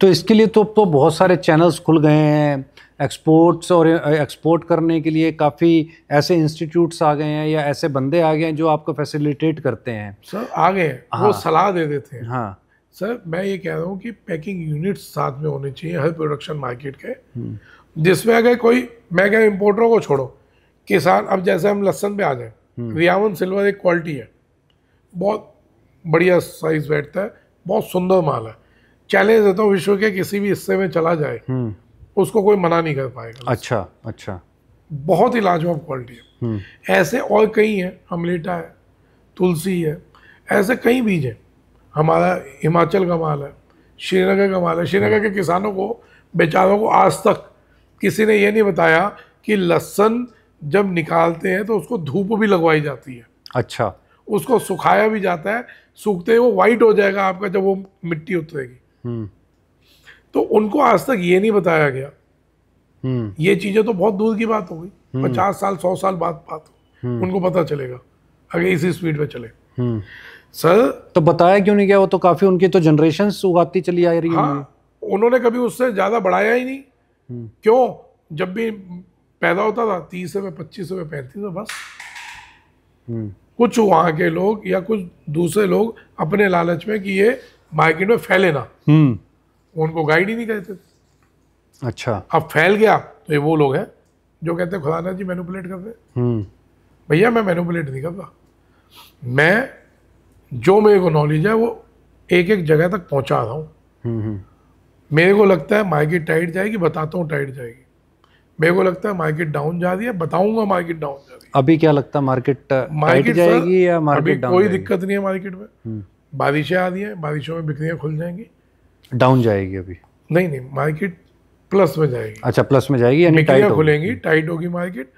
तो इसके लिए तो तो बहुत सारे चैनल्स खुल गए हैं एक्सपोर्ट्स और एक्सपोर्ट करने के लिए काफ़ी ऐसे इंस्टीट्यूट्स आ गए हैं या ऐसे बंदे आ गए हैं जो आपको फैसिलिटेट करते हैं सर आ गए हाँ, वो सलाह दे देते हैं हाँ सर मैं ये कह रहा हूँ कि पैकिंग यूनिट्स साथ में होने चाहिए हर प्रोडक्शन मार्केट के हम्म। जिसमें अगर कोई मैं कह इम्पोर्टरों को छोड़ो किसान अब जैसे हम लसन पे आ जाए हम्म। रियावन सिल्वर एक क्वालिटी है बहुत बढ़िया साइज बैठता है बहुत सुंदर माल है चैलेंज देता हूँ विश्व के किसी भी हिस्से में चला जाए हम्म। उसको कोई मना नहीं कर पाएगा अच्छा अच्छा बहुत ही लाजवाब क्वालिटी है ऐसे और कई हैं अमलेटा है तुलसी है ऐसे कई बीज हैं हमारा हिमाचल का माल है श्रीनगर का माल है श्रीनगर के किसानों को बेचारों को आज तक किसी ने ये नहीं बताया कि लहसन जब निकालते हैं तो उसको धूप भी लगवाई जाती है अच्छा उसको सुखाया भी जाता है सूखते ही वो वाइट हो जाएगा आपका जब वो मिट्टी उतरेगी हम्म। तो उनको आज तक ये नहीं बताया गया हम्म। ये चीजें तो बहुत दूर की बात हो गई हम्म। पचास साल सौ साल बाद बात उनको पता चलेगा अगर इसी स्पीड में चले सर तो बताया क्यों नहीं गया वो तो काफ़ी उनकी तो जनरेशन उगाती चली आ रही है हाँ, उन्होंने कभी उससे ज़्यादा बढ़ाया ही नहीं हम्म। क्यों जब भी पैदा होता था तीस रुपये पच्चीस रुपये पैंतीस रुपये बस हम्म। कुछ वहाँ के लोग या कुछ दूसरे लोग अपने लालच में कि ये मार्केट में फैले ना हम्म। उनको गाइड ही नहीं कहते थे अच्छा अब फैल गया तो ये वो लोग हैं जो कहते हैं खुदाना जी मैनुपुलेट कर रहे भैया मैं मैनुपुलेट नहीं कर रहा मैं जो मेरे को नॉलेज है वो एक एक जगह तक पहुंचा रहा हूँ हम्म, हम्म। मेरे को लगता है मार्केट टाइट जाएगी बताता हूँ टाइट जाएगी मेरे को लगता है मार्केट डाउन जा रही है बताऊंगा मार्केट डाउन जा रही है अभी क्या लगता है मार्केट मार्केट uh, जाएगी या मार्केट डाउन कोई दिक्कत नहीं है मार्केट में हम्म। बारिशें आ रही है बारिशों में बिक्रियाँ खुल जाएंगी डाउन जाएगी अभी नहीं नहीं मार्केट प्लस में जाएगी अच्छा प्लस में जाएगी यानी टाइट खुलेंगी टाइट होगी मार्केट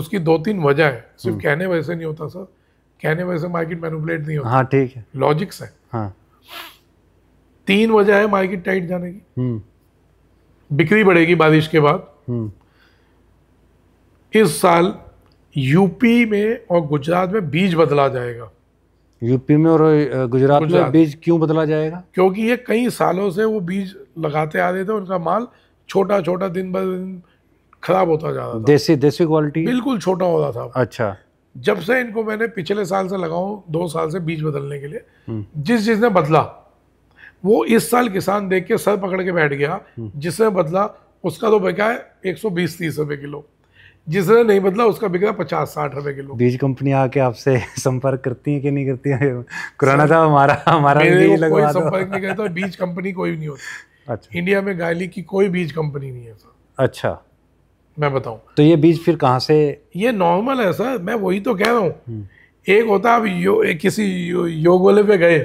उसकी दो तीन वजह है सिर्फ कहने वैसे नहीं होता सर कहने वैसे से मार्केट मैनुपलेट नहीं होता हाँ ठीक है लॉजिक्स है हाँ तीन वजह है मार्केट टाइट जाने की हम्म। बिक्री बढ़ेगी बारिश के बाद हम्म। इस साल यूपी में और गुजरात में बीज बदला जाएगा यूपी में और गुजरात, गुजरात में बीज क्यों बदला जाएगा क्योंकि ये कई सालों से वो बीज लगाते आ रहे थे उनका माल छोटा छोटा दिन ब दिन खराब होता जा रहा था देसी देसी क्वालिटी बिल्कुल छोटा हो रहा था अच्छा जब से इनको मैंने पिछले साल से लगाऊँ दो साल से बीज बदलने के लिए हम्म। जिस जिसने बदला वो इस साल किसान देख के सर पकड़ के बैठ गया हम्म। जिसने बदला उसका तो बिका है एक सौ बीस तीस रुपये किलो जिसने नहीं बदला उसका बिका पचास साठ रुपए किलो बीज कंपनी आके आपसे संपर्क करती है कि नहीं करती है पुराना था हमारा हमारा बीज संपर्क नहीं करता बीज कंपनी कोई नहीं होती अच्छा इंडिया में गायली की कोई बीज कंपनी नहीं है सर अच्छा मैं बताऊं तो ये बीज फिर कहाँ से ये नॉर्मल है सर मैं वही तो कह रहा हूँ हम्म। एक होता अब यो, एक किसी यो, योग वाले पे गए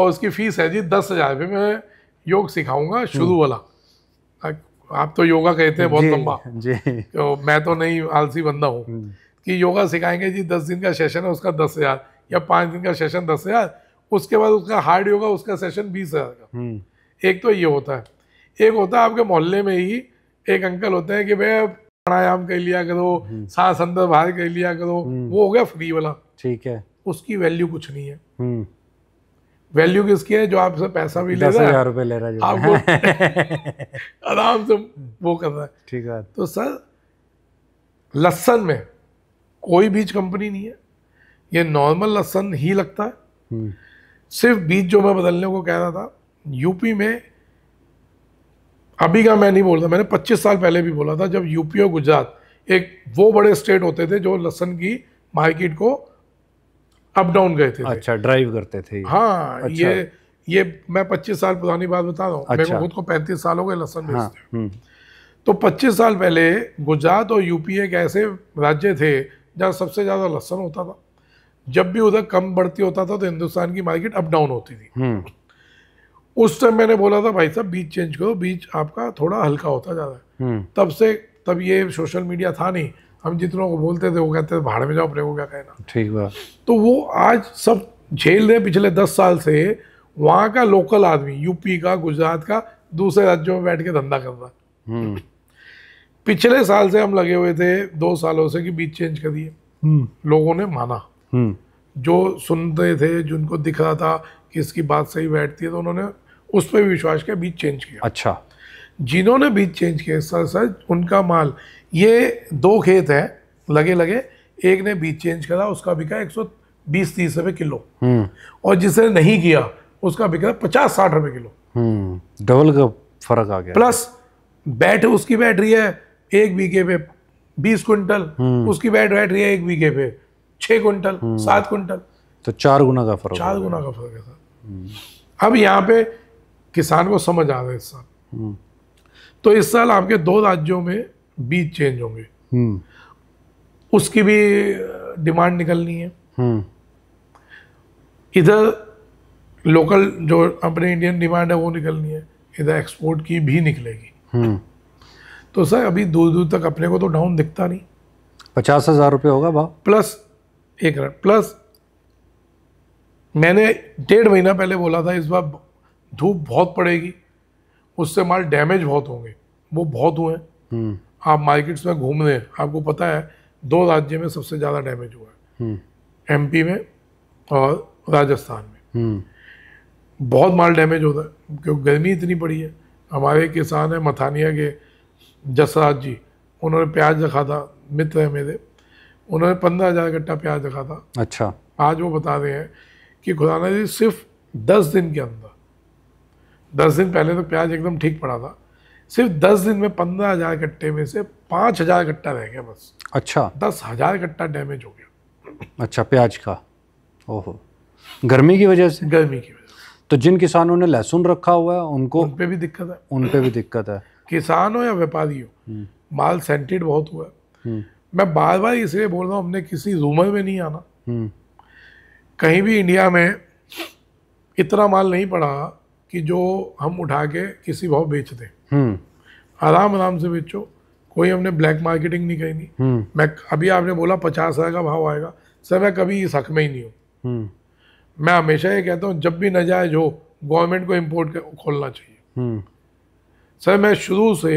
और उसकी फीस है जी दस हज़ार रुपये मैं योग सिखाऊंगा शुरू हम्म। वाला आप तो योगा कहते हैं बहुत लंबा जी तो मैं तो नहीं आलसी बंदा हूँ हम्म। कि योगा सिखाएंगे जी दस दिन का सेशन है उसका दस हज़ार या पाँच दिन का सेशन दस हज़ार उसके बाद उसका हार्ड योगा उसका सेशन बीस हज़ार का एक तो ये होता है एक होता है आपके मोहल्ले में ही एक अंकल होते हैं कि भाई प्राणायाम कर लिया करो हम्म। सांस अंदर बाहर कर लिया करो हम्म। वो हो गया फ्री वाला ठीक है उसकी वैल्यू कुछ नहीं है वैल्यू हम्म। किसकी है जो आपसे पैसा भी ले रहा है रुपए ले रहा है आपको आराम से वो कर रहा है ठीक है तो सर लसन में कोई बीज कंपनी नहीं है ये नॉर्मल लसन ही लगता है सिर्फ बीज जो मैं बदलने को कह रहा था यूपी में अभी का मैं नहीं बोलता मैंने 25 साल पहले भी बोला था जब यूपी और गुजरात एक वो बड़े स्टेट होते थे जो लसन की मार्केट को अप डाउन गए थे अच्छा ड्राइव करते थे हाँ अच्छा। ये ये मैं 25 साल पुरानी बात बता रहा हूँ अच्छा। खुद को 35 साल हो गए लसन हाँ, बेचते हाँ, तो 25 साल पहले गुजरात और यूपी एक ऐसे राज्य थे जहाँ सबसे ज़्यादा लसन होता था जब भी उधर कम बढ़ती होता था तो हिंदुस्तान की मार्केट अप डाउन होती थी हम्म। उस टाइम मैंने बोला था भाई साहब बीच चेंज करो बीच आपका थोड़ा हल्का होता जा रहा है हम्म। तब से तब ये सोशल मीडिया था नहीं हम जितनों को बोलते थे वो कहते थे भाड़ में जाओ अपने को क्या कहना ठीक बात तो वो आज सब झेल रहे पिछले दस साल से वहाँ का लोकल आदमी यूपी का गुजरात का दूसरे राज्यों में बैठ के धंधा कर रहा हम्म। पिछले साल से हम लगे हुए थे दो सालों से कि बीच चेंज करिए हम्म। लोगों ने माना जो सुनते थे जिनको दिख रहा था कि इसकी बात सही बैठती है तो उन्होंने उस पर विश्वास किया बीज चेंज किया अच्छा जिन्होंने बीज चेंज किया सर सर उनका माल ये दो खेत है लगे लगे एक ने बीज चेंज करा उसका बिका एक सौ बीस तीस रुपये किलो हम्म। और जिसने नहीं किया उसका बिका पचास साठ रुपये किलो हम्म, डबल का फर्क आ गया प्लस बैठ उसकी बैटरी है एक बीघे पे बीस क्विंटल हम्म। उसकी बैट बैटरी है एक बीघे पे छः क्विंटल सात क्विंटल तो चार गुना का फर्क चार गुना का फर्क है सर अब यहाँ पे किसान को समझ आ रहा है इस साल हम्म। तो इस साल आपके दो राज्यों में बीज चेंज होंगे हम्म। उसकी भी डिमांड निकलनी है हम्म। इधर लोकल जो अपने इंडियन डिमांड है वो निकलनी है इधर एक्सपोर्ट की भी निकलेगी तो सर अभी दूर दूर तक अपने को तो डाउन दिखता नहीं पचास हजार रुपये होगा भाव प्लस एक प्लस मैंने डेढ़ महीना पहले बोला था इस बार धूप बहुत पड़ेगी उससे माल डैमेज बहुत होंगे वो बहुत हुए हैं हम्म। आप मार्केट्स में घूम रहे हैं आपको पता है दो राज्य में सबसे ज़्यादा डैमेज हुआ है एम हम्म। में और राजस्थान में हम्म। बहुत माल डैमेज होता है क्योंकि गर्मी इतनी पड़ी है हमारे किसान हैं मथानिया के जसराज जी उन्होंने प्याज रखा था मित्र है मेरे उन्होंने पंद्रह हज़ार कट्टा प्याज रखा था अच्छा आज वो बता रहे हैं कि खुदा जी सिर्फ दस दिन के अंदर दस दिन पहले तो प्याज एकदम ठीक पड़ा था सिर्फ दस दिन में पंद्रह हज़ार कट्टे में से पाँच हज़ार कट्टा रह गया बस अच्छा दस हज़ार कट्टा डैमेज हो गया अच्छा प्याज का ओहो गर्मी की वजह से गर्मी की वजह तो जिन किसानों ने लहसुन रखा हुआ है उनको उन पे भी दिक्कत है उन पे भी दिक्कत है किसान हो या व्यापारी हो हम्म। माल सेंटेड बहुत हुआ है हम्म। मैं बार बार इसलिए बोल रहा हूँ हमने किसी रूमर में नहीं आना हम्म। कहीं भी इंडिया में इतना माल नहीं पड़ा कि जो हम उठा के किसी भाव बेच दें हम्म। आराम आराम से बेचो कोई हमने ब्लैक मार्केटिंग नहीं करनी हम्म। मैं अभी आपने बोला पचास हज़ार का भाव आएगा सर मैं कभी इस हक में ही नहीं हूँ हम्म। मैं हमेशा ये कहता हूँ जब भी नजायज हो गवर्नमेंट को इम्पोर्ट खोलना चाहिए सर मैं शुरू से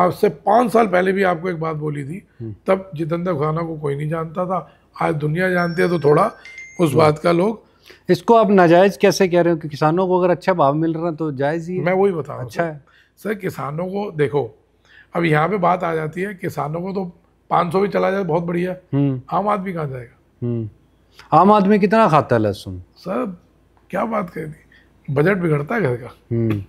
आपसे पाँच साल पहले भी आपको एक बात बोली थी तब जितेंद्र खुराना को कोई नहीं जानता था आज दुनिया जानती है तो थोड़ा उस बात का लोग इसको आप नाजायज़ कैसे कह रहे हो कि किसानों को अगर अच्छा भाव मिल रहा है तो जायज़ ही मैं वही बता रहा अच्छा है सर किसानों को देखो अब यहाँ पे बात आ जाती है किसानों को तो 500 भी चला जाए तो बहुत बढ़िया हम्म। आम आदमी कहाँ जाएगा हम्म। आम आदमी कितना खाता है लहसुन सर क्या बात रही बजट बिगड़ता है घर का हम्म।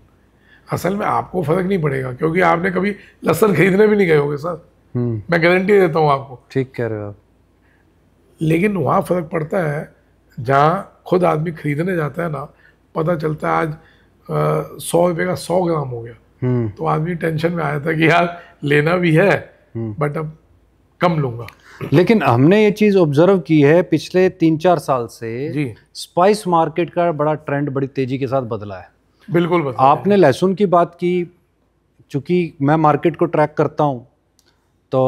असल में आपको फर्क नहीं पड़ेगा क्योंकि आपने कभी लहसुन खरीदने भी नहीं गए होंगे सर मैं गारंटी देता हूँ आपको ठीक कह रहे हो आप लेकिन वहाँ फर्क पड़ता है जहाँ खुद आदमी खरीदने जाता है ना पता चलता है आज सौ रुपये का सौ ग्राम हो गया हम्म। तो आदमी टेंशन में आया था कि यार लेना भी है हम्म। बट अब कम लूंगा लेकिन हमने ये चीज़ ऑब्जर्व की है पिछले तीन चार साल से जी स्पाइस मार्केट का बड़ा ट्रेंड बड़ी तेज़ी के साथ बदला है बिल्कुल बदला आपने लहसुन की बात की चूंकि मैं मार्केट को ट्रैक करता हूँ तो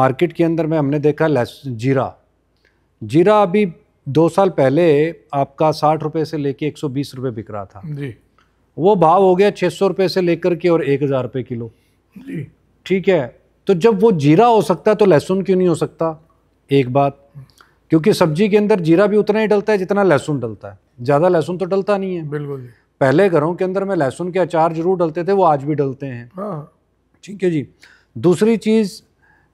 मार्केट के अंदर में हमने देखा लहसुन जीरा जीरा अभी दो साल पहले आपका साठ रुपये से लेके एक सौ बीस रुपये बिक रहा था जी वो भाव हो गया छः सौ रुपये से लेकर के और एक हज़ार रुपये किलो जी ठीक है तो जब वो जीरा हो सकता है तो लहसुन क्यों नहीं हो सकता एक बात क्योंकि सब्जी के अंदर जीरा भी उतना ही डलता है जितना लहसुन डलता है ज़्यादा लहसुन तो डलता नहीं है बिल्कुल पहले घरों के अंदर में लहसुन के अचार जरूर डलते थे वो आज भी डलते हैं हाँ। ठीक है जी दूसरी चीज़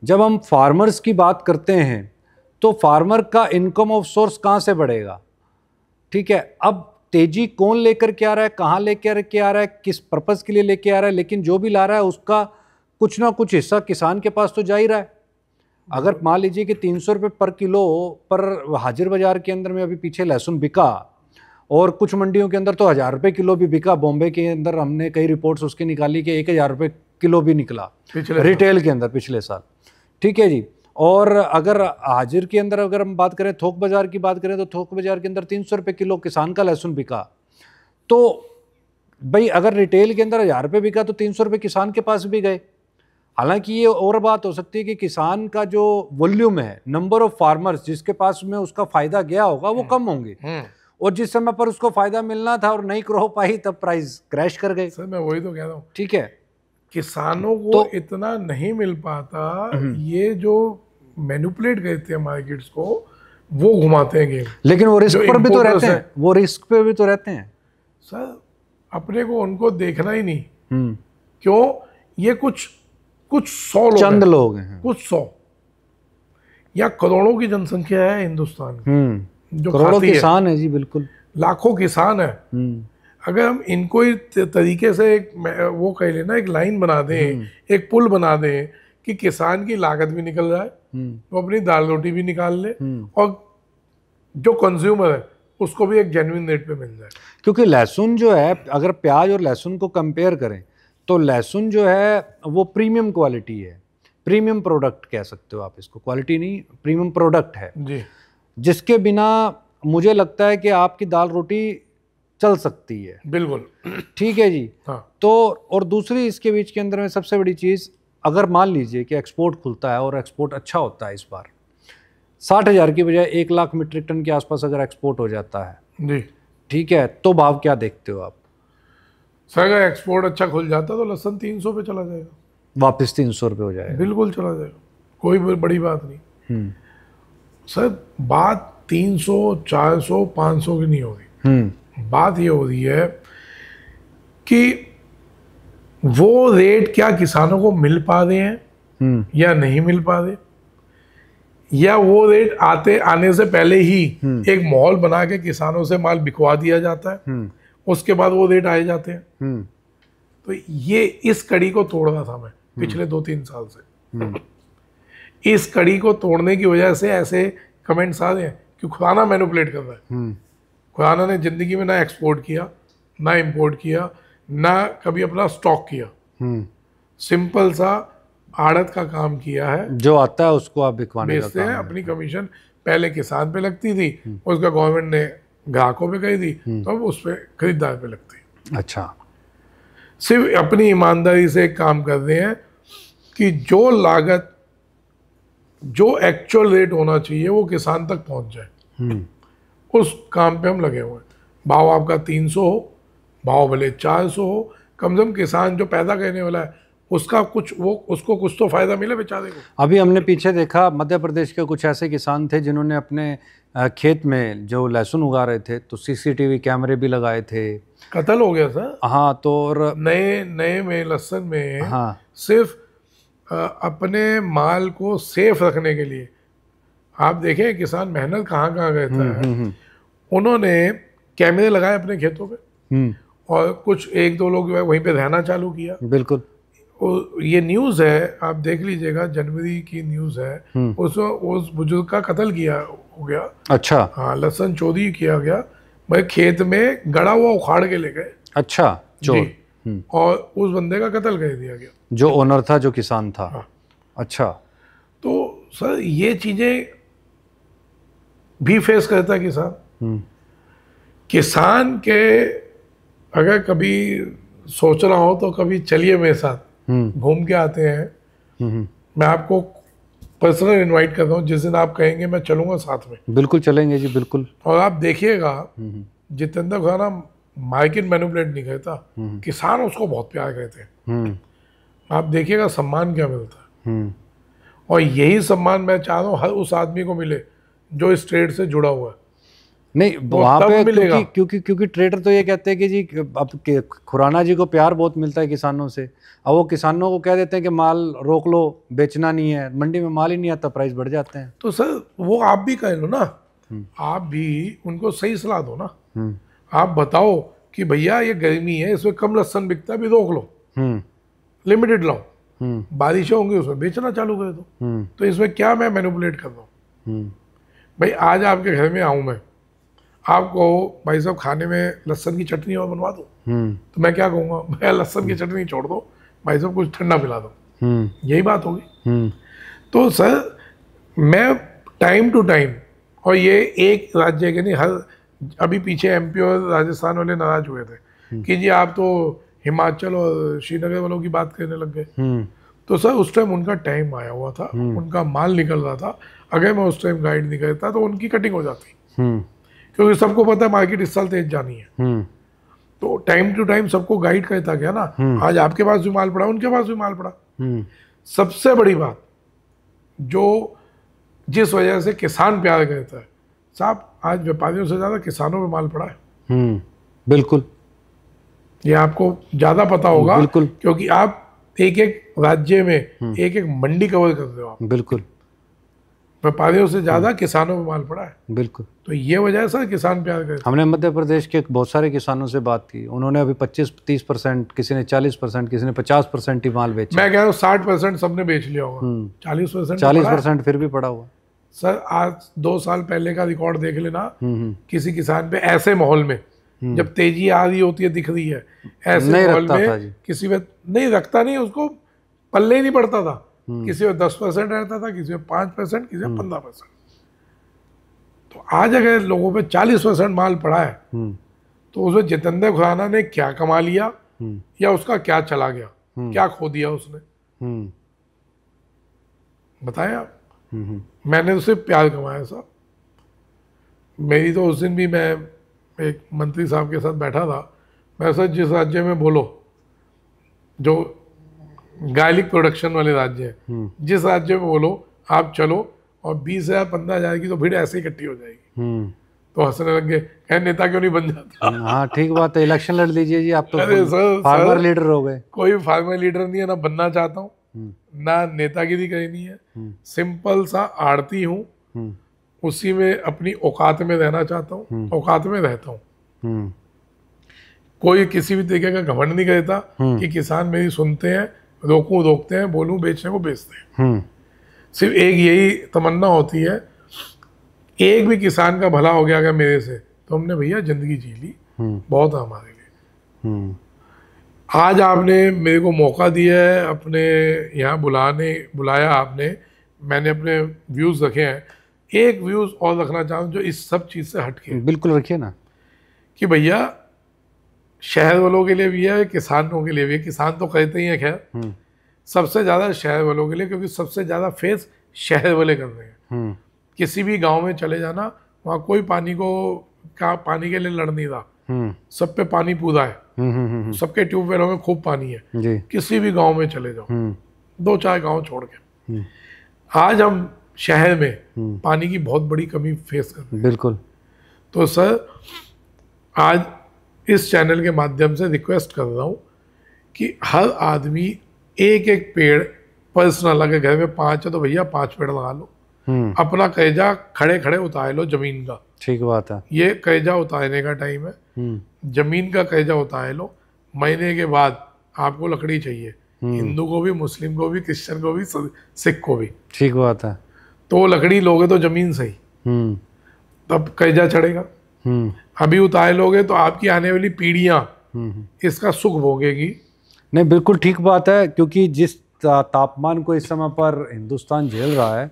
जब हम फार्मर्स की बात करते हैं तो फार्मर का इनकम ऑफ सोर्स कहाँ से बढ़ेगा ठीक है अब तेजी कौन लेकर के आ रहा है कहाँ लेकर के आ रहा है किस पर्पज़ के लिए लेके आ रहा है लेकिन जो भी ला रहा है उसका कुछ ना कुछ हिस्सा किसान के पास तो जा ही रहा है अगर मान लीजिए कि तीन सौ रुपये पर किलो पर हाजिर बाज़ार के अंदर में अभी पीछे लहसुन बिका और कुछ मंडियों के अंदर तो हज़ार रुपये किलो भी बिका बॉम्बे के अंदर हमने कई रिपोर्ट्स उसकी निकाली कि एक हज़ार रुपये किलो भी निकला रिटेल के अंदर पिछले साल ठीक है जी और अगर हाजिर के अंदर अगर हम बात करें थोक बाज़ार की बात करें तो थोक बाज़ार के अंदर तीन सौ रुपये किलो किसान का लहसुन बिका तो भाई अगर रिटेल के अंदर हज़ार रुपये बिका तो तीन सौ रुपये किसान के पास भी गए हालांकि ये और बात हो सकती है कि किसान का जो वॉल्यूम है नंबर ऑफ फार्मर्स जिसके पास में उसका फ़ायदा गया होगा वो हम्म। कम होंगे हम्म। और जिस समय पर उसको फ़ायदा मिलना था और नहीं क्रो पाई तब प्राइस क्रैश कर गए सर मैं वही तो कह रहा हूँ ठीक है किसानों को तो, इतना नहीं मिल पाता हम्म। ये जो मैनुपलेट करते हैं हमारे को वो घुमाते हैं गेम लेकिन वो रिस्क पर भी तो रहते हैं वो रिस्क पे भी तो रहते हैं सर अपने को उनको देखना ही नहीं हम्म। क्यों ये कुछ कुछ सौ लोग चंद हैं। लोग हैं कुछ सौ या करोड़ों की जनसंख्या है हिंदुस्तान की हम्म। जो करोड़ों किसान है।, है जी बिल्कुल लाखों किसान है हम्म। अगर हम इनको ही तरीके से एक वो कह लेना एक लाइन बना दें एक पुल बना दें कि किसान की लागत भी निकल जाए हम्म। वो अपनी दाल रोटी भी निकाल ले हम्म। और जो कंज्यूमर है उसको भी एक जेनविन रेट पे मिल जाए क्योंकि लहसुन जो है अगर प्याज और लहसुन को कंपेयर करें तो लहसुन जो है वो प्रीमियम क्वालिटी है प्रीमियम प्रोडक्ट कह सकते हो आप इसको क्वालिटी नहीं प्रीमियम प्रोडक्ट है जी जिसके बिना मुझे लगता है कि आपकी दाल रोटी चल सकती है बिल्कुल ठीक है जी हाँ तो और दूसरी इसके बीच के अंदर में सबसे बड़ी चीज़ अगर मान लीजिए कि एक्सपोर्ट खुलता है और एक्सपोर्ट अच्छा होता है इस बार साठ हज़ार की बजाय एक लाख मीट्रिक टन के आसपास अगर एक्सपोर्ट हो जाता है जी ठीक है तो भाव क्या देखते हो आप सर अगर एक्सपोर्ट अच्छा खुल जाता तो लहसन तीन सौ पे चला जाएगा वापस तीन सौ रुपये हो जाएगा बिल्कुल चला जाएगा कोई बड़ी बात नहीं हम्म। सर बात तीन सौ चार सौ पाँच सौ की नहीं होगी हम्म। बात ये हो रही है कि वो रेट क्या किसानों को मिल पा रहे हैं हम्म। या नहीं मिल पा रहे या वो रेट आते आने से पहले ही हम्म। एक माहौल बना के किसानों से माल बिकवा दिया जाता है हम्म। उसके बाद वो रेट आए जाते हैं तो ये इस कड़ी को तोड़ रहा था मैं पिछले दो तीन साल से इस कड़ी को तोड़ने की वजह से ऐसे कमेंट्स आ रहे हैं कि खुराना मैनुपलेट कर रहा है खुराना ने जिंदगी में ना एक्सपोर्ट किया ना इम्पोर्ट किया ना कभी अपना स्टॉक किया सिंपल हम्म। सा आड़त का काम किया है जो आता है उसको आप बिकवाने बेचते हैं अपनी कमीशन पहले किसान पे लगती थी हम्म। उसका गवर्नमेंट ने ग्राहकों पे कही थी हम्म। तो अब उस पर खरीदार पे लगती अच्छा सिर्फ अपनी ईमानदारी से काम कर रहे हैं कि जो लागत जो एक्चुअल रेट होना चाहिए वो किसान तक पहुंच जाए उस काम पे हम लगे हुए हैं भाव आपका तीन सौ हो भाव भले चार सौ हो कम से कम किसान जो पैदा करने वाला है उसका कुछ वो उसको कुछ तो फ़ायदा मिले बेचारे को अभी हमने पीछे देखा मध्य प्रदेश के कुछ ऐसे किसान थे जिन्होंने अपने खेत में जो लहसुन उगा रहे थे तो सीसीटीवी कैमरे भी लगाए थे कत्ल हो गया सर हाँ तो और नए नए में लहसुन में हाँ सिर्फ अपने माल को सेफ रखने के लिए आप देखें किसान मेहनत कहाँ कहाँ गए थे उन्होंने कैमरे लगाए अपने खेतों में हम्म। और कुछ एक दो लोग जो है वहीं पे रहना चालू किया बिल्कुल तो ये न्यूज़ है आप देख लीजिएगा जनवरी की न्यूज़ है हम्म। उस उस बुजुर्ग का कत्ल किया हो गया अच्छा हाँ लसन चोरी किया गया भाई खेत में गड़ा हुआ उखाड़ के ले गए अच्छा चोर हम्म। और उस बंदे का कत्ल कर दिया गया जो ओनर था जो किसान था हाँ। अच्छा तो सर ये चीज़ें भी फेस करता किसान हम्म। किसान के अगर कभी सोचना हो तो कभी चलिए मेरे साथ हम्म। घूम के आते हैं हम्म, हम्म। मैं आपको पर्सनल इनवाइट करता हूँ जिस दिन आप कहेंगे मैं चलूंगा साथ में बिल्कुल चलेंगे जी बिल्कुल और आप देखिएगा जितेंद्र खाना मार्केट मैनुपलेट नहीं करता किसान उसको बहुत प्यार करते हैं आप देखिएगा सम्मान क्या मिलता है और यही सम्मान मैं चाह रहा हूँ हर उस आदमी को मिले जो इस ट्रेड से जुड़ा हुआ है नहीं वहाँ पे क्योंकि, क्योंकि क्योंकि ट्रेडर तो ये कहते हैं कि जी अब खुराना जी को प्यार बहुत मिलता है किसानों से अब वो किसानों को कह देते हैं कि माल रोक लो बेचना नहीं है मंडी में माल ही नहीं आता प्राइस बढ़ जाते हैं तो सर वो आप भी कह लो ना हम्म। आप भी उनको सही सलाह दो ना हम्म। आप बताओ कि भैया ये गर्मी है इसमें कम लसन बिकता है भी रोक लो लिमिटेड हम्म। लाओ बारिशें होंगी उसमें बेचना चालू कर दो तो इसमें क्या मैं मैनिपुलेट कर रहा हूँ भाई आज आपके घर में आऊँ मैं आपको भाई साहब खाने में लहसन की चटनी और बनवा दो हम्म। तो मैं क्या कहूँगा मैं लहसन की चटनी छोड़ दो भाई साहब कुछ ठंडा पिला दो हम्म। यही बात होगी हम्म। तो सर मैं टाइम टू टाइम और ये एक राज्य के नहीं हर अभी पीछे पी और राजस्थान वाले नाराज हुए थे कि जी आप तो हिमाचल और श्रीनगर वालों की बात करने लग गए तो सर उस टाइम उनका टाइम आया हुआ था उनका माल निकल रहा था अगर मैं उस टाइम गाइड नहीं करता तो उनकी कटिंग हो जाती क्योंकि सबको पता है मार्केट इस साल तेज जानी है हम्म। तो टाइम टू टाइम सबको गाइड करता गया ना हम्म। आज आपके पास भी माल पड़ा उनके पास भी माल पड़ा हम्म। सबसे बड़ी बात जो जिस वजह से किसान प्यार करता है साहब आज व्यापारियों से ज़्यादा किसानों में माल पड़ा है बिल्कुल ये आपको ज़्यादा पता होगा बिल्कुल क्योंकि आप एक एक राज्य में एक एक मंडी कवर कर रहे हो आप बिल्कुल व्यापारियों से ज़्यादा किसानों पर माल पड़ा है बिल्कुल तो ये वजह सर किसान प्यार कर हमने मध्य प्रदेश के बहुत सारे किसानों से बात की उन्होंने अभी 25 30 परसेंट किसी ने 40 परसेंट किसी ने 50 परसेंट ही माल बेचा मैं कह रहा हूँ साठ परसेंट सबने बेच लिया होगा हम्म। चालीस परसेंट तो चालीस परसेंट फिर भी पड़ा हुआ सर आज दो साल पहले का रिकॉर्ड देख लेना हम्म, हम्म। किसी किसान पे ऐसे माहौल में जब तेजी आ रही होती है दिख रही है ऐसे माहौल में किसी में नहीं रखता नहीं उसको पल्ले ही नहीं पड़ता था हम्म। किसी में दस परसेंट रहता था किसी में पाँच परसेंट किसी में हम्म। पंद्रह परसेंट तो आज अगर लोगों पे चालीस परसेंट माल पड़ा है हम्म। तो उसमें जितेंद्र खुराना ने क्या कमा लिया या उसका क्या चला गया क्या खो दिया उसने बताया मैंने उसे प्यार कमाया साहब मेरी तो उस दिन भी मैं एक मंत्री साहब के साथ बैठा था मैं सर जिस राज्य में बोलो जो गार्लिक प्रोडक्शन वाले राज्य हैं हम्म। जिस राज्य में बोलो आप चलो और बीस हजार पंद्रह हजार की तो भीड़ ऐसे इकट्ठी हो जाएगी हम्म। तो हंसने लग गए खैर नेता क्यों नहीं बन जाता हाँ ठीक बात है इलेक्शन लड़ लीजिए जी आप तो सर फार्मर लीडर हो गए कोई फार्मर लीडर नहीं है ना बनना चाहता हूँ हम्म। ना नेतागिरी कहीं नहीं है सिंपल सा आड़ती हूँ उसी में अपनी औकात में रहना चाहता हूँ औकात में रहता हूँ कोई किसी भी तरीके का घमंड नहीं करता कि किसान मेरी सुनते हैं रोकूं रोकते हैं बोलूं बेचने को बेचते हैं हम्म। सिर्फ एक यही तमन्ना होती है एक भी किसान का भला हो गया अगर मेरे से तो हमने भैया ज़िंदगी जी ली हम्म। बहुत हमारे लिए हम्म। आज आपने मेरे को मौका दिया है अपने यहाँ बुलाने बुलाया आपने मैंने अपने व्यूज़ रखे हैं एक व्यूज़ और रखना चाहूँ जो इस सब चीज़ से हटके बिल्कुल रखिए ना कि भैया शहर वालों के लिए भी है किसानों के लिए भी है किसान तो कहते ही है खैर हम्म। सबसे ज़्यादा शहर वालों के लिए क्योंकि सबसे ज़्यादा फेस शहर वाले कर रहे हैं हम्म। किसी भी गांव में चले जाना वहाँ कोई पानी को का पानी के लिए लड़ नहीं रहा हम्म। सब पे पानी पूरा है सबके ट्यूबवेलों में खूब पानी है किसी भी गांव में चले जाओ दो चार गांव छोड़ के आज हम शहर में पानी की बहुत बड़ी कमी फेस कर रहे हैं बिल्कुल तो सर आज इस चैनल के माध्यम से रिक्वेस्ट कर रहा हूँ कि हर आदमी एक एक पेड़ पर्सनल अगर घर में पांच है तो भैया पांच पेड़ लगा लो हम्म। अपना कलेजा खड़े खड़े उतार लो जमीन का ठीक बात है ये कलेजा उतारने का टाइम है हम्म। जमीन का कलेजा उतार लो महीने के बाद आपको लकड़ी चाहिए हम्म। हिंदू को भी मुस्लिम को भी क्रिश्चियन को भी सिख को भी ठीक बात है तो लकड़ी लोगे तो जमीन सही तब कलेजा चढ़ेगा हम्म। अभी उतारे लोगे तो आपकी आने वाली पीढ़ियाँ इसका सुख भोगेगी नहीं बिल्कुल ठीक बात है क्योंकि जिस तापमान को इस समय पर हिंदुस्तान झेल रहा है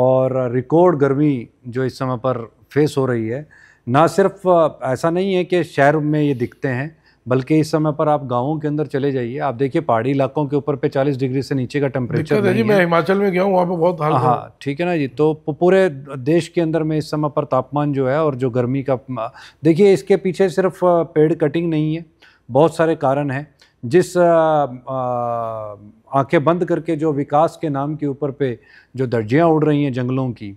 और रिकॉर्ड गर्मी जो इस समय पर फेस हो रही है ना सिर्फ ऐसा नहीं है कि शहर में ये दिखते हैं बल्कि इस समय पर आप गांवों के अंदर चले जाइए आप देखिए पहाड़ी इलाकों के ऊपर पे 40 डिग्री से नीचे का टेम्परेचर जी मैं हिमाचल में गया हूँ वहाँ पे बहुत हाल हाँ ठीक है ना जी तो पूरे देश के अंदर में इस समय पर तापमान जो है और जो गर्मी का देखिए इसके पीछे सिर्फ पेड़ कटिंग नहीं है बहुत सारे कारण हैं जिस आंखें बंद करके जो विकास के नाम के ऊपर पे जो दर्जियाँ उड़ रही हैं जंगलों की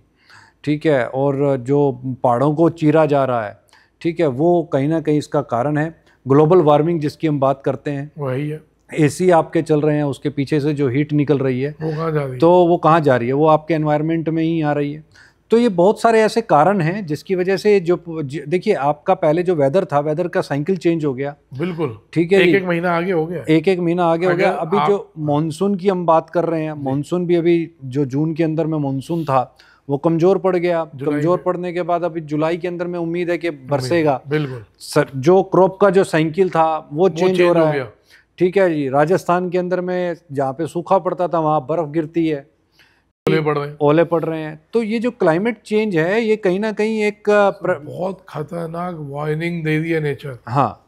ठीक है और जो पहाड़ों को चीरा जा रहा है ठीक है वो कहीं ना कहीं इसका कारण है ग्लोबल वार्मिंग जिसकी हम बात करते हैं वही है एसी आपके चल रहे हैं उसके पीछे से जो हीट निकल रही है वो कहाँ जा रही है तो वो कहाँ जा रही है वो आपके एनवायरनमेंट में ही आ रही है तो ये बहुत सारे ऐसे कारण हैं जिसकी वजह से जो देखिए आपका पहले जो वेदर था वेदर का साइकिल चेंज हो गया बिल्कुल ठीक है एक एक महीना आगे हो गया एक एक महीना आगे, हो गया अभी आप... जो मानसून की हम बात कर रहे हैं मानसून भी अभी जो जून के अंदर में मानसून था वो कमजोर पड़ गया कमजोर पड़ने के बाद अभी जुलाई के अंदर में उम्मीद है कि बरसेगा बिल्कुल सर जो क्रॉप का जो साइकिल था वो चेंज हो रहा है ठीक है जी राजस्थान के अंदर में जहाँ पे सूखा पड़ता था वहाँ बर्फ गिरती है ओले पड़ रहे हैं ओले पड़ रहे हैं तो ये जो क्लाइमेट चेंज है ये कहीं ना कहीं एक प्र... बहुत खतरनाक वार्निंग दे दी है नेचर हाँ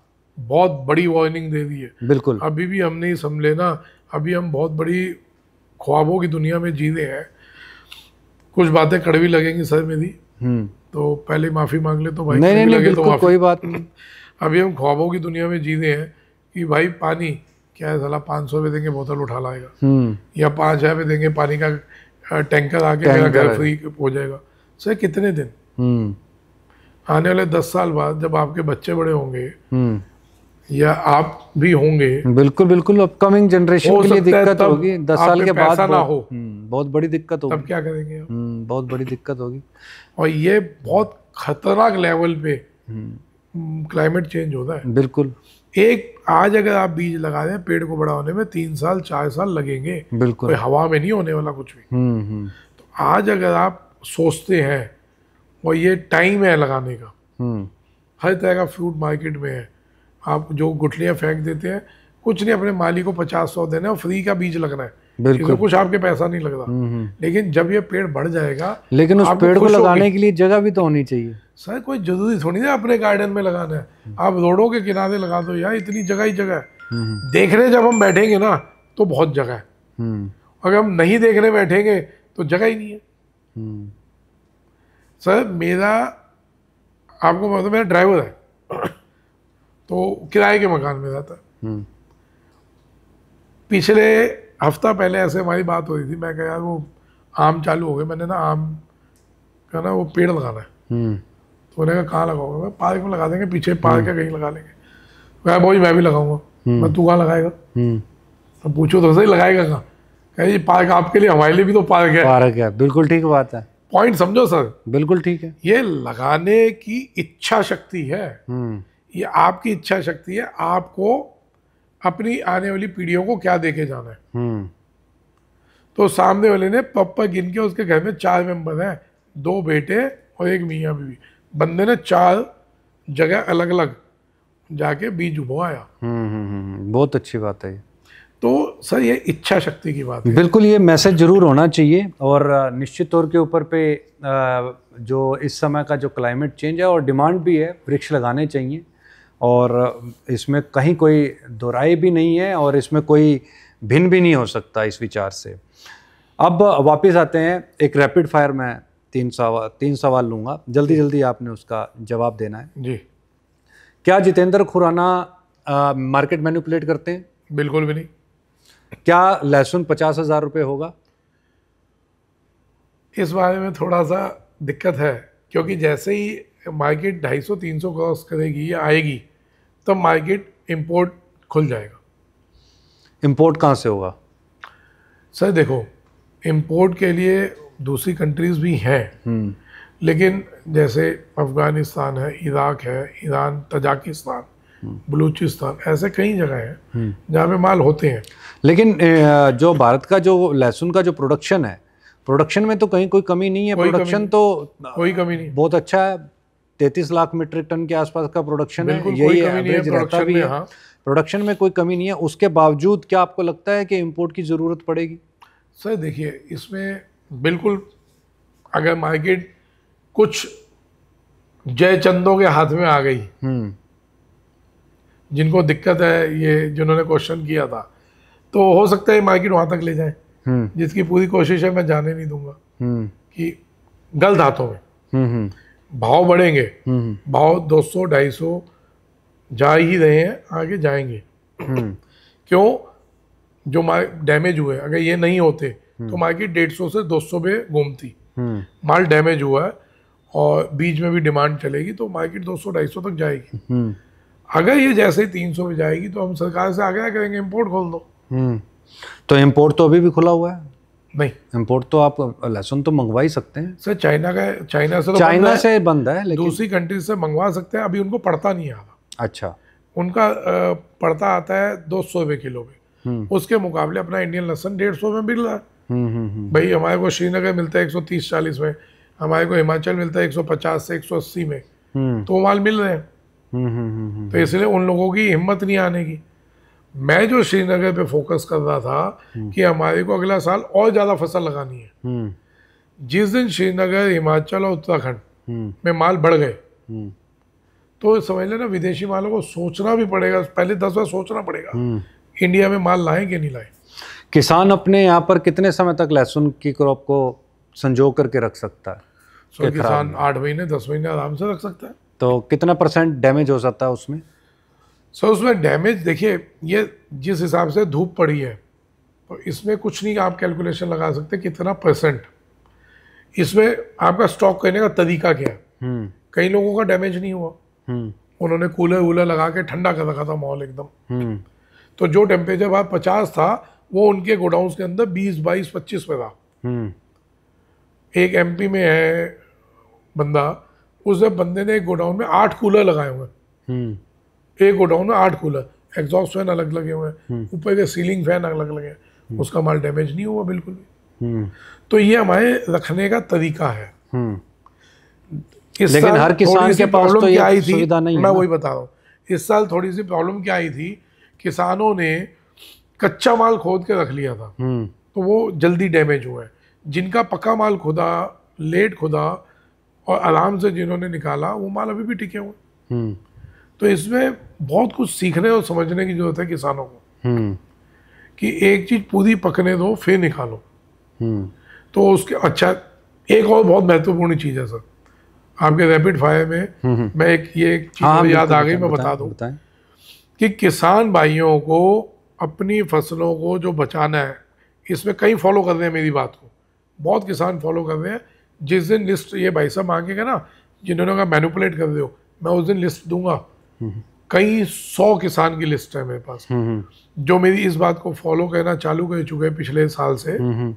बहुत बड़ी वार्निंग दे दी है बिल्कुल अभी भी हम नहीं समझ लेना अभी हम बहुत बड़ी ख्वाबों की दुनिया में जी रहे हैं कुछ बातें कड़वी लगेंगी सर मेरी हम्म। तो पहले माफ़ी मांग ले तो भाई नहीं, नहीं, लगे तो कोई बात नहीं अभी हम ख्वाबों की दुनिया में जी रहे हैं कि भाई पानी क्या है साला पाँच सौ में देंगे बोतल उठा लाएगा हम्म। या पाँच हज़ार में देंगे पानी का टैंकर आके मेरा घर फ्री हो जाएगा सर कितने दिन हम्म। आने वाले दस साल बाद जब आपके बच्चे बड़े होंगे या आप भी होंगे बिल्कुल बिल्कुल अपकमिंग जनरेशन के लिए दिक्कत होगी दस साल के बाद ना हो हम्म, बहुत बड़ी दिक्कत होगी तब क्या करेंगे हम्म, बहुत बड़ी दिक्कत होगी और ये बहुत खतरनाक लेवल पे क्लाइमेट हम्म। चेंज होता है बिल्कुल एक आज अगर आप बीज लगा दें पेड़ को बड़ा होने में तीन साल चार साल लगेंगे बिल्कुल कोई हवा में नहीं होने वाला कुछ भी तो आज अगर आप सोचते हैं और ये टाइम है लगाने का हर तरह का फ्रूट मार्केट में है आप जो गुठलियाँ फेंक देते हैं कुछ नहीं अपने माली को पचास सौ देना है और फ्री का बीज लगना है बिल्कुल कुछ आपके पैसा नहीं लगता हम्म, हम्म। लेकिन जब ये पेड़ बढ़ जाएगा लेकिन उस पेड़ को लगाने के लिए जगह भी तो होनी चाहिए सर कोई जरूरी थोड़ी ना अपने गार्डन में लगाना है हम्म। आप रोडों के किनारे लगा दो यार इतनी जगह ही जगह है देखने जब हम बैठेंगे ना तो बहुत जगह है अगर हम नहीं देखने बैठेंगे तो जगह ही नहीं है सर मेरा आपको मतलब मेरा ड्राइवर है तो किराए के मकान में रहता है हम्म। पिछले हफ्ता पहले ऐसे हमारी बात हो रही थी मैं कह यार वो आम चालू हो गए मैंने ना आम का ना वो पेड़ लगाना है हम्म। तो उन्होंने कहा कहाँ लगाओगे मैं पार्क में लगा देंगे पीछे हम्म। पार्क का कहीं लगा लेंगे कहा भाई मैं भी लगाऊंगा मैं तू कहाँ लगाएगा तो पूछो तो सही लगाएगा कहाँ कह ये पार्क आपके लिए हमारे लिए भी तो पार्क है पार्क है बिल्कुल ठीक बात है पॉइंट समझो सर बिल्कुल ठीक है ये लगाने की इच्छा शक्ति है ये आपकी इच्छा शक्ति है आपको अपनी आने वाली पीढ़ियों को क्या देखे जाना है हम्म। तो सामने वाले ने पप्पा गिन के उसके घर में चार मेंबर हैं दो बेटे और एक मियाँ बीवी बंदे ने चार जगह अलग अलग जाके बीज उभवाया हम्म, हम्म, बहुत अच्छी बात है तो सर ये इच्छा शक्ति की बात है बिल्कुल ये मैसेज जरूर होना चाहिए और निश्चित तौर के ऊपर पे जो इस समय का जो क्लाइमेट चेंज है और डिमांड भी है वृक्ष लगाने चाहिए और इसमें कहीं कोई दोराई भी नहीं है और इसमें कोई भिन्न भी नहीं हो सकता इस विचार से अब वापस आते हैं एक रैपिड फायर में तीन सवाल तीन सवाल लूँगा जल्दी जल्दी आपने उसका जवाब देना है जी क्या जितेंद्र खुराना मार्केट मैनिपुलेट करते हैं बिल्कुल भी नहीं क्या लहसुन पचास हज़ार रुपये होगा इस बारे में थोड़ा सा दिक्कत है क्योंकि जैसे ही मार्केट 250 300 क्रॉस करेगी या आएगी तब मार्केट इम्पोर्ट खुल जाएगा इम्पोर्ट कहाँ से होगा सर देखो इम्पोर्ट के लिए दूसरी कंट्रीज़ भी हैं हम्म। लेकिन जैसे अफ़गानिस्तान है इराक है ईरान तजाकिस्तान हम्म। बलूचिस्तान ऐसे कई जगह हैं हम्म। जहाँ पे माल होते हैं लेकिन जो भारत का जो लहसुन का जो प्रोडक्शन है प्रोडक्शन में तो कहीं कोई कमी नहीं है प्रोडक्शन तो कोई कमी नहीं बहुत अच्छा है तैतीस लाख मीट्रिक टन के आसपास का प्रोडक्शन है यही एवरेज रहता भी है प्रोडक्शन हाँ। में कोई कमी नहीं है उसके बावजूद क्या आपको लगता है कि इम्पोर्ट की ज़रूरत पड़ेगी सर देखिए इसमें बिल्कुल अगर मार्केट कुछ जयचंदों के हाथ में आ गई हम्म। जिनको दिक्कत है ये जिन्होंने क्वेश्चन किया था तो हो सकता है मार्केट वहाँ तक ले जाए हम्म। जिसकी पूरी कोशिश है मैं जाने नहीं दूंगा हम्म। कि गलत हाथों में भाव बढ़ेंगे हम्म। भाव 200 250 जा ही रहे हैं आगे जाएंगे हम्म। क्यों जो माल डैमेज हुए अगर ये नहीं होते तो हम्म। मार्केट डेढ़ सौ से दो सौ पे घूमती माल डैमेज हुआ है और बीच में भी डिमांड चलेगी तो मार्केट दो सौ ढाई सौ तक जाएगी अगर ये जैसे ही तीन सौ पे जाएगी तो हम सरकार से आग्रह करेंगे इम्पोर्ट खोल दो तो इम्पोर्ट तो अभी भी खुला हुआ है नहीं इम्पोर्ट तो आप लहसुन तो मंगवा ही सकते हैं सर चाइना का चाइना से तो चाइना से बंद है लेकिन दूसरी कंट्री से मंगवा सकते हैं अभी उनको पड़ता नहीं आ रहा अच्छा उनका पड़ता आता है दो सौ रुपये किलो में हम्म। उसके मुकाबले अपना इंडियन लहसन डेढ़ सौ में मिल रहा है हम्म, हम्म, भाई हमारे को श्रीनगर मिलता है एक सौ तीस चालीस में हमारे को हिमाचल मिलता है एक सौ पचास से एक सौ अस्सी में तो माल मिल रहे हैं तो इसलिए उन लोगों की हिम्मत नहीं आने की मैं जो श्रीनगर पे फोकस कर रहा था हम्म। कि हमारे को अगला साल और ज़्यादा फसल लगानी है हम्म। जिस दिन श्रीनगर हिमाचल और उत्तराखंड हम्म। में माल बढ़ गए तो समझ लेना विदेशी मालों को सोचना भी पड़ेगा पहले दस बार सोचना पड़ेगा इंडिया में माल लाए कि नहीं लाए किसान अपने यहाँ पर कितने समय तक लहसुन की क्रॉप को संजो करके रख सकता है किसान आठ महीने दस महीने आराम से रख सकता है तो कितना परसेंट डैमेज हो सकता है उसमें सर so, उसमें डैमेज देखिए ये जिस हिसाब से धूप पड़ी है तो इसमें कुछ नहीं आप कैलकुलेशन लगा सकते कितना परसेंट इसमें आपका स्टॉक कहने का तरीका क्या है हम्म। कई लोगों का डैमेज नहीं हुआ हम्म। उन्होंने कूलर वूलर लगा के ठंडा कर रखा था माहौल एकदम हम्म। तो जो टेम्परेचर वहाँ पचास था वो उनके गोडाउन के अंदर बीस बाईस पच्चीस पे था एक एम में है बंदा उस बंदे ने गोडाउन में आठ कूलर लगाए हुए एक गोडाउन में आठ कूलर एग्जॉस्ट फैन अलग लगे हुए हैं हम्म। ऊपर के सीलिंग फैन अलग लगे हैं हम्म। उसका माल डैमेज नहीं हुआ बिल्कुल भी हम्म। तो ये हमारे रखने का तरीका है लेकिन हर किसान के पास तो क्या आई थी मैं वही बता रहा हूँ इस साल थोड़ी सी प्रॉब्लम क्या आई थी किसानों ने कच्चा माल खोद के रख लिया था तो वो जल्दी डैमेज हुआ है जिनका पक्का माल खुदा लेट खुदा और आराम से जिन्होंने निकाला वो माल अभी भी टिके हुए तो इसमें बहुत कुछ सीखने और समझने की जरूरत है किसानों को हम्म। कि एक चीज पूरी पकने दो फिर निकालो हम्म। तो उसके अच्छा एक और बहुत महत्वपूर्ण चीज है सर आपके रैपिड फायर में हम्म, मैं एक ये एक चीज हाँ, याद आ गई मैं बता दू कि किसान भाइयों को अपनी फसलों को जो बचाना है इसमें कई फॉलो कर रहे हैं मेरी बात को बहुत किसान फॉलो कर रहे हैं जिस दिन लिस्ट ये भाई साहब मांगेगा ना जिन्होंने कहा मैनुपुलेट कर रहे हो मैं उस दिन लिस्ट दूंगा कई सौ किसान की लिस्ट है मेरे पास हम्म, हम्म। जो मेरी इस बात को फॉलो करना चालू कर चुके हैं पिछले साल से हम्म,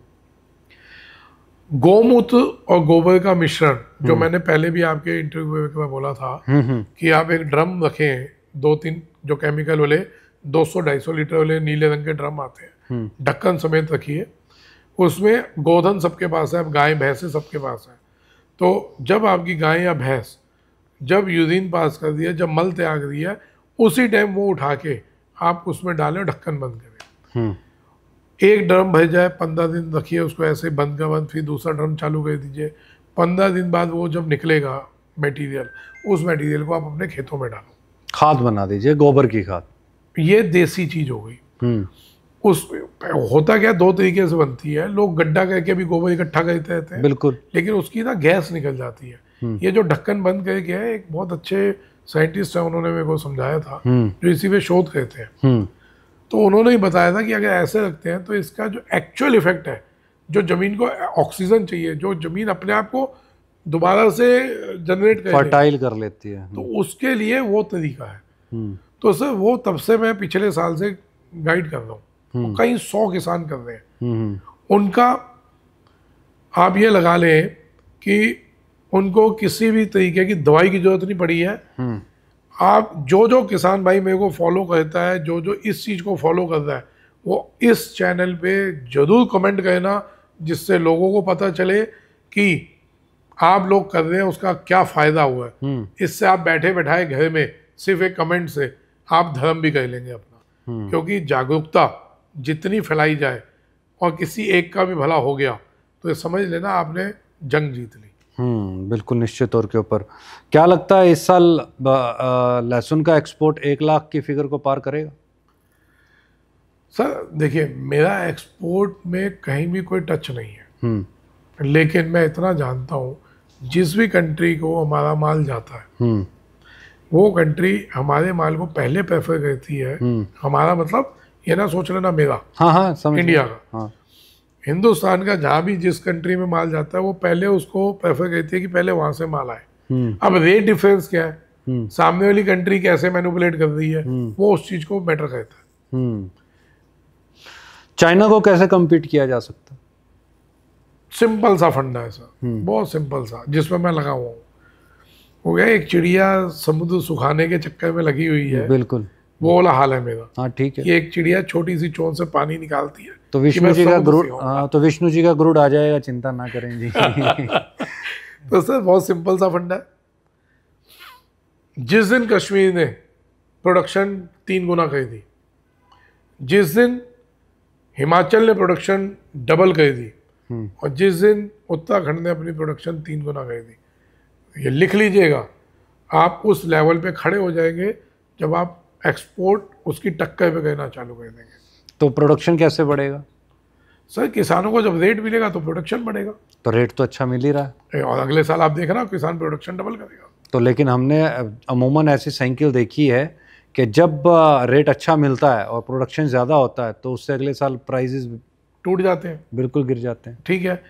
गोमूत्र और गोबर का मिश्रण जो मैंने पहले भी आपके इंटरव्यू में बोला था कि आप एक ड्रम रखें दो तीन जो केमिकल वाले 200-250 लीटर वाले नीले रंग के ड्रम आते हैं ढक्कन समेत रखिए उसमें गोधन सबके पास है गाय भैंसे सबके पास है तो जब आपकी गाय या भैंस जब यूजिन पास कर दिया जब मल त्याग दिया उसी टाइम वो उठा के आप उसमें डालें ढक्कन बंद करें हम्म। एक ड्रम भर जाए पंद्रह दिन रखिए उसको ऐसे बंद का बंद फिर दूसरा ड्रम चालू कर दीजिए पंद्रह दिन बाद वो जब निकलेगा मटेरियल उस मटेरियल को आप अपने खेतों में डालो खाद बना दीजिए गोबर की खाद ये देसी चीज हो गई हम्म। उस होता क्या दो तरीके से बनती है लोग गड्ढा करके भी गोबर इकट्ठा करते रहते हैं बिल्कुल लेकिन उसकी ना गैस निकल जाती है हम्म। ये जो ढक्कन बंद कर गया है एक बहुत अच्छे साइंटिस्ट है उन्होंने मेरे को समझाया था हम्म। जो इसी पे शोध करते थे हम्म। तो उन्होंने ही बताया था कि अगर ऐसे रखते हैं तो इसका जो एक्चुअल इफेक्ट है जो ज़मीन को ऑक्सीजन चाहिए जो ज़मीन अपने आप को दोबारा से जनरेट कर फर्टाइल कर लेती है तो उसके लिए वो तरीका है तो सर वो तब से मैं पिछले साल से गाइड कर रहा हूँ कई सौ किसान कर रहे हैं उनका आप ये लगा लें कि उनको किसी भी तरीके की दवाई की जरूरत नहीं पड़ी है हम्म। आप जो जो किसान भाई मेरे को फॉलो करता है जो जो इस चीज़ को फॉलो करता है वो इस चैनल पे ज़रूर कमेंट करना जिससे लोगों को पता चले कि आप लोग कर रहे हैं उसका क्या फ़ायदा हुआ है हम्म। इससे आप बैठे बैठाए घर में सिर्फ एक कमेंट से आप धर्म भी कह लेंगे अपना हम्म। क्योंकि जागरूकता जितनी फैलाई जाए और किसी एक का भी भला हो गया तो समझ लेना आपने जंग जीत ली हम्म, बिल्कुल निश्चित तौर के ऊपर क्या लगता है इस साल लहसुन का एक्सपोर्ट एक लाख की फिगर को पार करेगा सर देखिए मेरा एक्सपोर्ट में कहीं भी कोई टच नहीं है हम्म। लेकिन मैं इतना जानता हूँ जिस भी कंट्री को हमारा माल जाता है हम्म। वो कंट्री हमारे माल को पहले प्रेफर करती है हमारा मतलब ये ना सोच लेना मेरा हाँ हाँ इंडिया का हाँ हिंदुस्तान का जहाँ भी जिस कंट्री में माल जाता है वो पहले उसको प्रेफर करती है कि पहले वहाँ से माल आए हम्म। अब रेट डिफरेंस क्या है हम्म। सामने वाली कंट्री कैसे मैनुपुलेट कर रही है हम्म। वो उस चीज़ को बेटर करता है चाइना को कैसे कम्पीट किया जा सकता सिंपल सा फंडा है सर बहुत सिंपल सा जिसमें मैं लगा हुआ हूँ हो गया एक चिड़िया समुद्र सुखाने के चक्कर में लगी हुई है बिल्कुल वो वाला हाल है मेरा हाँ ठीक है एक चिड़िया छोटी सी चोन से पानी निकालती है तो, हाँ, तो विष्णु जी का गुरु तो विष्णु जी का गुरुड आ जाएगा चिंता ना करें जी तो सर बहुत सिंपल सा फंडा है जिस दिन कश्मीर ने प्रोडक्शन तीन गुना कही दी जिस दिन हिमाचल ने प्रोडक्शन डबल कही दी हम्म। और जिस दिन उत्तराखंड ने अपनी प्रोडक्शन तीन गुना कही दी ये लिख लीजिएगा आप उस लेवल पे खड़े हो जाएंगे जब आप एक्सपोर्ट उसकी टक्कर पे गिरना चालू कर देंगे तो प्रोडक्शन कैसे बढ़ेगा सर किसानों को जब रेट मिलेगा तो प्रोडक्शन बढ़ेगा तो रेट तो अच्छा मिल ही रहा है और अगले साल आप देख रहे हो किसान प्रोडक्शन डबल करेगा तो लेकिन हमने अमूमन ऐसी साइकिल देखी है कि जब रेट अच्छा मिलता है और प्रोडक्शन ज़्यादा होता है तो उससे अगले साल प्राइजेज टूट जाते हैं बिल्कुल गिर जाते हैं ठीक है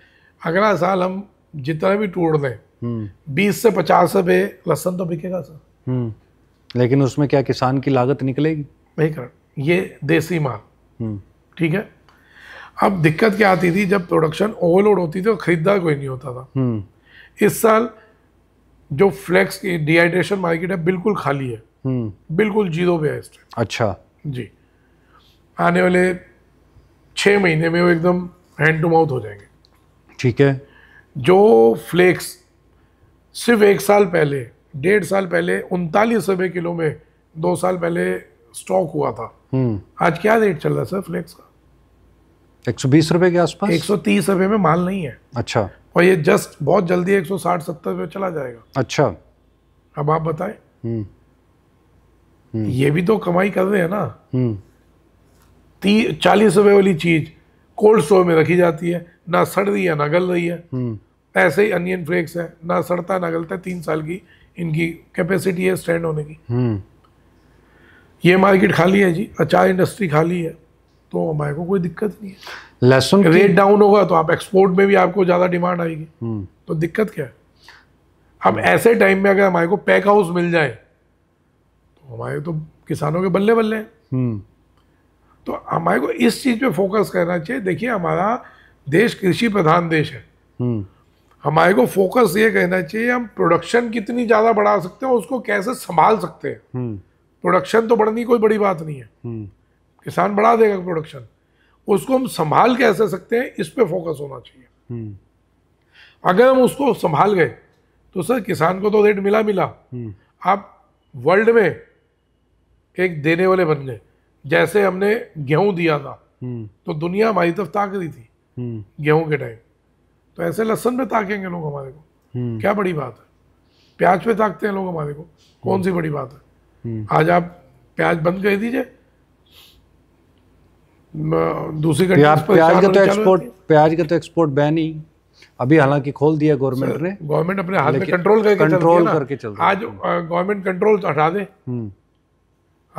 अगला साल हम जितना भी टूट दें हम्म। बीस से पचास रुपये लहसन तो बिकेगा सर हम्म। लेकिन उसमें क्या किसान की लागत निकलेगी नहीं कर ये देसी माल हम्म। ठीक है अब दिक्कत क्या आती थी जब प्रोडक्शन ओवरलोड होती थी और तो खरीदार कोई नहीं होता था हम्म। इस साल जो फ्लेक्स की डिहाइड्रेशन मार्केट है बिल्कुल खाली है हम्म। बिल्कुल जीरो पे है इस टाइम अच्छा जी आने वाले छः महीने में वो एकदम हैंड टू माउथ हो जाएंगे ठीक है जो फ्लेक्स सिर्फ एक साल पहले डेढ़ साल पहले उनतालीस रुपये किलो में दो साल पहले स्टॉक हुआ था हम्म। आज क्या रेट चल रहा है सर फ्लेक्स का एक सौ बीस रुपये के आसपास एक सौ तीस रुपये में माल नहीं है अच्छा और ये जस्ट बहुत जल्दी एक सौ साठ सत्तर रुपये चला जाएगा अच्छा अब आप बताएं हम्म। हम्म। ये भी तो कमाई कर रहे हैं ना चालीस रुपये वाली चीज़ कोल्ड स्टोर में रखी जाती है ना सड़ रही है ना गल रही है ऐसे ही अनियन फ्लेक्स है ना सड़ता ना गलता है तीन साल की इनकी कैपेसिटी है स्टैंड होने की हम्म। ये मार्केट खाली है जी अचार इंडस्ट्री खाली है तो हमारे को कोई दिक्कत नहीं है लहसुन रेट डाउन होगा तो आप एक्सपोर्ट में भी आपको ज़्यादा डिमांड आएगी हम्म। तो दिक्कत क्या है अब ऐसे टाइम में अगर हमारे को पैक हाउस मिल जाए तो हमारे तो किसानों के बल्ले बल्ले हैं हम्म। तो हमारे को इस चीज़ पे फोकस करना चाहिए देखिए हमारा देश कृषि प्रधान देश है हमारे को फोकस ये कहना चाहिए हम प्रोडक्शन कितनी ज़्यादा बढ़ा सकते हैं उसको कैसे संभाल सकते हैं प्रोडक्शन हम्म। तो बढ़नी कोई बड़ी बात नहीं है हम्म। किसान बढ़ा देगा प्रोडक्शन उसको हम संभाल कैसे सकते हैं इस पर फोकस होना चाहिए हम्म। अगर हम उसको संभाल गए तो सर किसान को तो रेट मिला मिला आप वर्ल्ड में एक देने वाले बन गए जैसे हमने गेहूं दिया था तो दुनिया हमारी तरफ ताक रही थी गेहूं के टाइम तो ऐसे लहसन पे ताकेंगे लोग हमारे को हम्म। क्या बड़ी बात है प्याज पे ताकते हैं लोग हमारे को कौन हम्म। सी बड़ी बात है हम्म। आज आप प्याज बंद कर दीजिए दूसरी प्याज, तो प्याज का तो एक्सपोर्ट प्याज का तो एक्सपोर्ट बैन ही अभी हालांकि खोल दिया गवर्नमेंट ने गवर्नमेंट अपने हाथ में कंट्रोल करके कंट्रोल करके चल आज गवर्नमेंट कंट्रोल तो हटा दे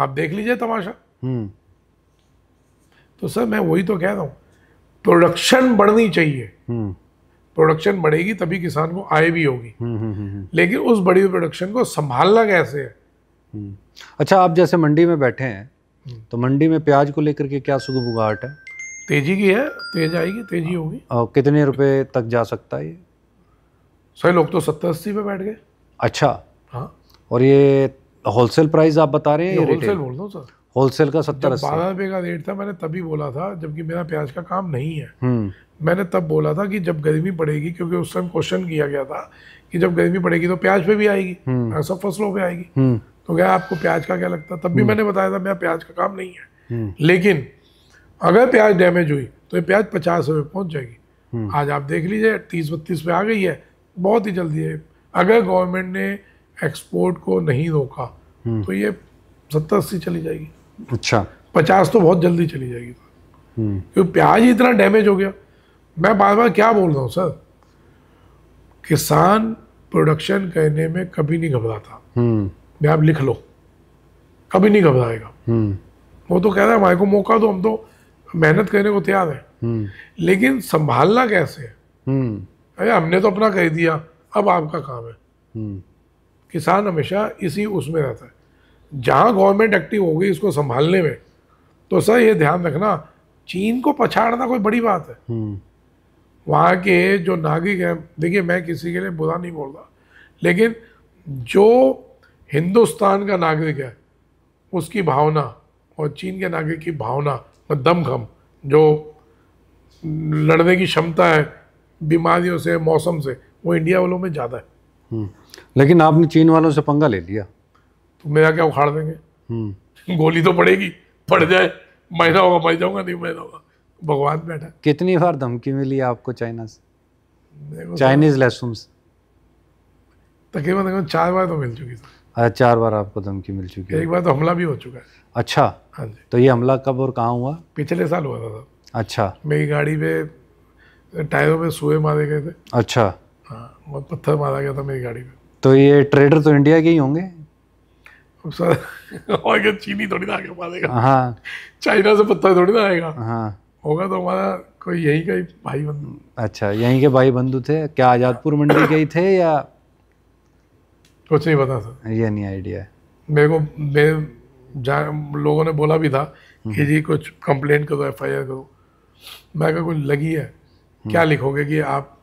आप देख लीजिए तमाशा तो सर मैं वही तो कह रहा हूँ प्रोडक्शन बढ़नी चाहिए प्रोडक्शन बढ़ेगी तभी किसान को आय भी होगी हम्म, हम्म, हम्म, लेकिन उस बड़ी प्रोडक्शन को संभालना कैसे है अच्छा आप जैसे मंडी में बैठे हैं तो मंडी में प्याज को लेकर के क्या बुगाहट है तेजी की है तेज आएगी तेजी हाँ। होगी और कितने रुपए तक जा सकता है ये सही लोग तो सत्तर अस्सी पे बैठ गए अच्छा हाँ और ये होलसेल प्राइस आप बता रहे हैं होलसेल बोल दो सर होलसेल का सत्तर बारह रुपये का रेट था मैंने तभी बोला था जबकि मेरा प्याज का काम नहीं है मैंने तब बोला था कि जब गर्मी पड़ेगी क्योंकि उस टाइम क्वेश्चन किया गया था कि जब गर्मी पड़ेगी तो प्याज पे भी आएगी हम्म। हाँ, सब फसलों पे आएगी हम्म। तो क्या आपको प्याज का क्या लगता तब भी हम्म। मैंने बताया था मेरा प्याज का काम नहीं है लेकिन अगर प्याज डैमेज हुई तो ये प्याज पचास रुपये पहुंच जाएगी आज आप देख लीजिए तीस बत्तीस पे आ गई है बहुत ही जल्दी है अगर गवर्नमेंट ने एक्सपोर्ट को नहीं रोका तो ये सत्तर अस्सी चली जाएगी अच्छा पचास तो बहुत जल्दी चली जाएगी क्योंकि प्याज इतना डैमेज हो गया मैं बार बार क्या बोल रहा हूँ सर किसान प्रोडक्शन करने में कभी नहीं घबराता हम्म। मैं आप लिख लो कभी नहीं घबराएगा हम्म। वो तो कह रहा है हमारे को मौका दो हम तो मेहनत करने को तैयार है हम्म। लेकिन संभालना कैसे है अरे हमने तो अपना कह दिया अब आपका काम है किसान हमेशा इसी उसमें रहता है जहाँ गवर्नमेंट एक्टिव हो गई इसको संभालने में तो सर ये ध्यान रखना चीन को पछाड़ना कोई बड़ी बात है वहाँ के जो नागरिक हैं देखिए मैं किसी के लिए बुरा नहीं बोल रहा लेकिन जो हिंदुस्तान का नागरिक है उसकी भावना और चीन के नागरिक की भावना और दमखम जो लड़ने की क्षमता है बीमारियों से मौसम से वो इंडिया वालों में ज़्यादा है हम्म, लेकिन आपने चीन वालों से पंगा ले लिया तो मेरा क्या उखाड़ देंगे हम्म। गोली तो पड़ेगी पड़ जाए महीना होगा मर जाऊँगा नहीं महीना होगा भगवान बैठा कितनी बार धमकी मिली आपको चाइना से चाइनीज तो- लहसुन तकरीबन तकरीबन चार बार तो मिल चुकी थी हाँ, चार बार आपको धमकी मिल चुकी है एक बार तो हमला भी हो चुका है अच्छा हाँ जी तो ये हमला कब और कहाँ हुआ पिछले साल हुआ था अच्छा मेरी गाड़ी पे टायरों पे सुए मारे गए थे अच्छा हाँ पत्थर मारा गया था मेरी गाड़ी पे तो ये ट्रेडर तो इंडिया के ही होंगे सर और चीनी थोड़ी ना आगे मारेगा हाँ चाइना से पत्थर थोड़ी ना आएगा हाँ होगा तो हमारा कोई यहीं का ही भाई बंधु अच्छा यहीं के भाई बंधु थे क्या आज़ादपुर मंडी के ही थे या कुछ नहीं पता सर ये नहीं आइडिया है मेरे को मेरे लोगों ने बोला भी था कि हम्म। जी कुछ कंप्लेंट करो एफ आई आर करो मैं कहा कुछ लगी है क्या हम्म। लिखोगे कि आप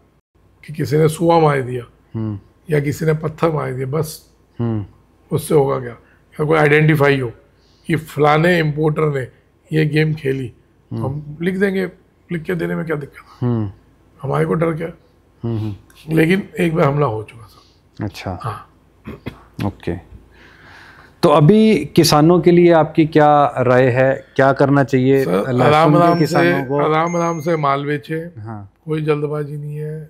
कि किसी ने सुआ मार दिया हम्म। या किसी ने पत्थर मार दिया बस उससे होगा क्या या कोई आइडेंटिफाई हो कि फलाने इम्पोर्टर ने ये गेम खेली हम हम्म। लिख देंगे लिख के देने में क्या दिक्कत हम्म। हमारे को डर क्या हम्म, लेकिन एक बार हमला हो चुका था अच्छा हाँ ओके तो अभी किसानों के लिए आपकी क्या राय है क्या करना चाहिए आराम आराम से आराम आराम से माल बेचे हाँ कोई जल्दबाजी नहीं है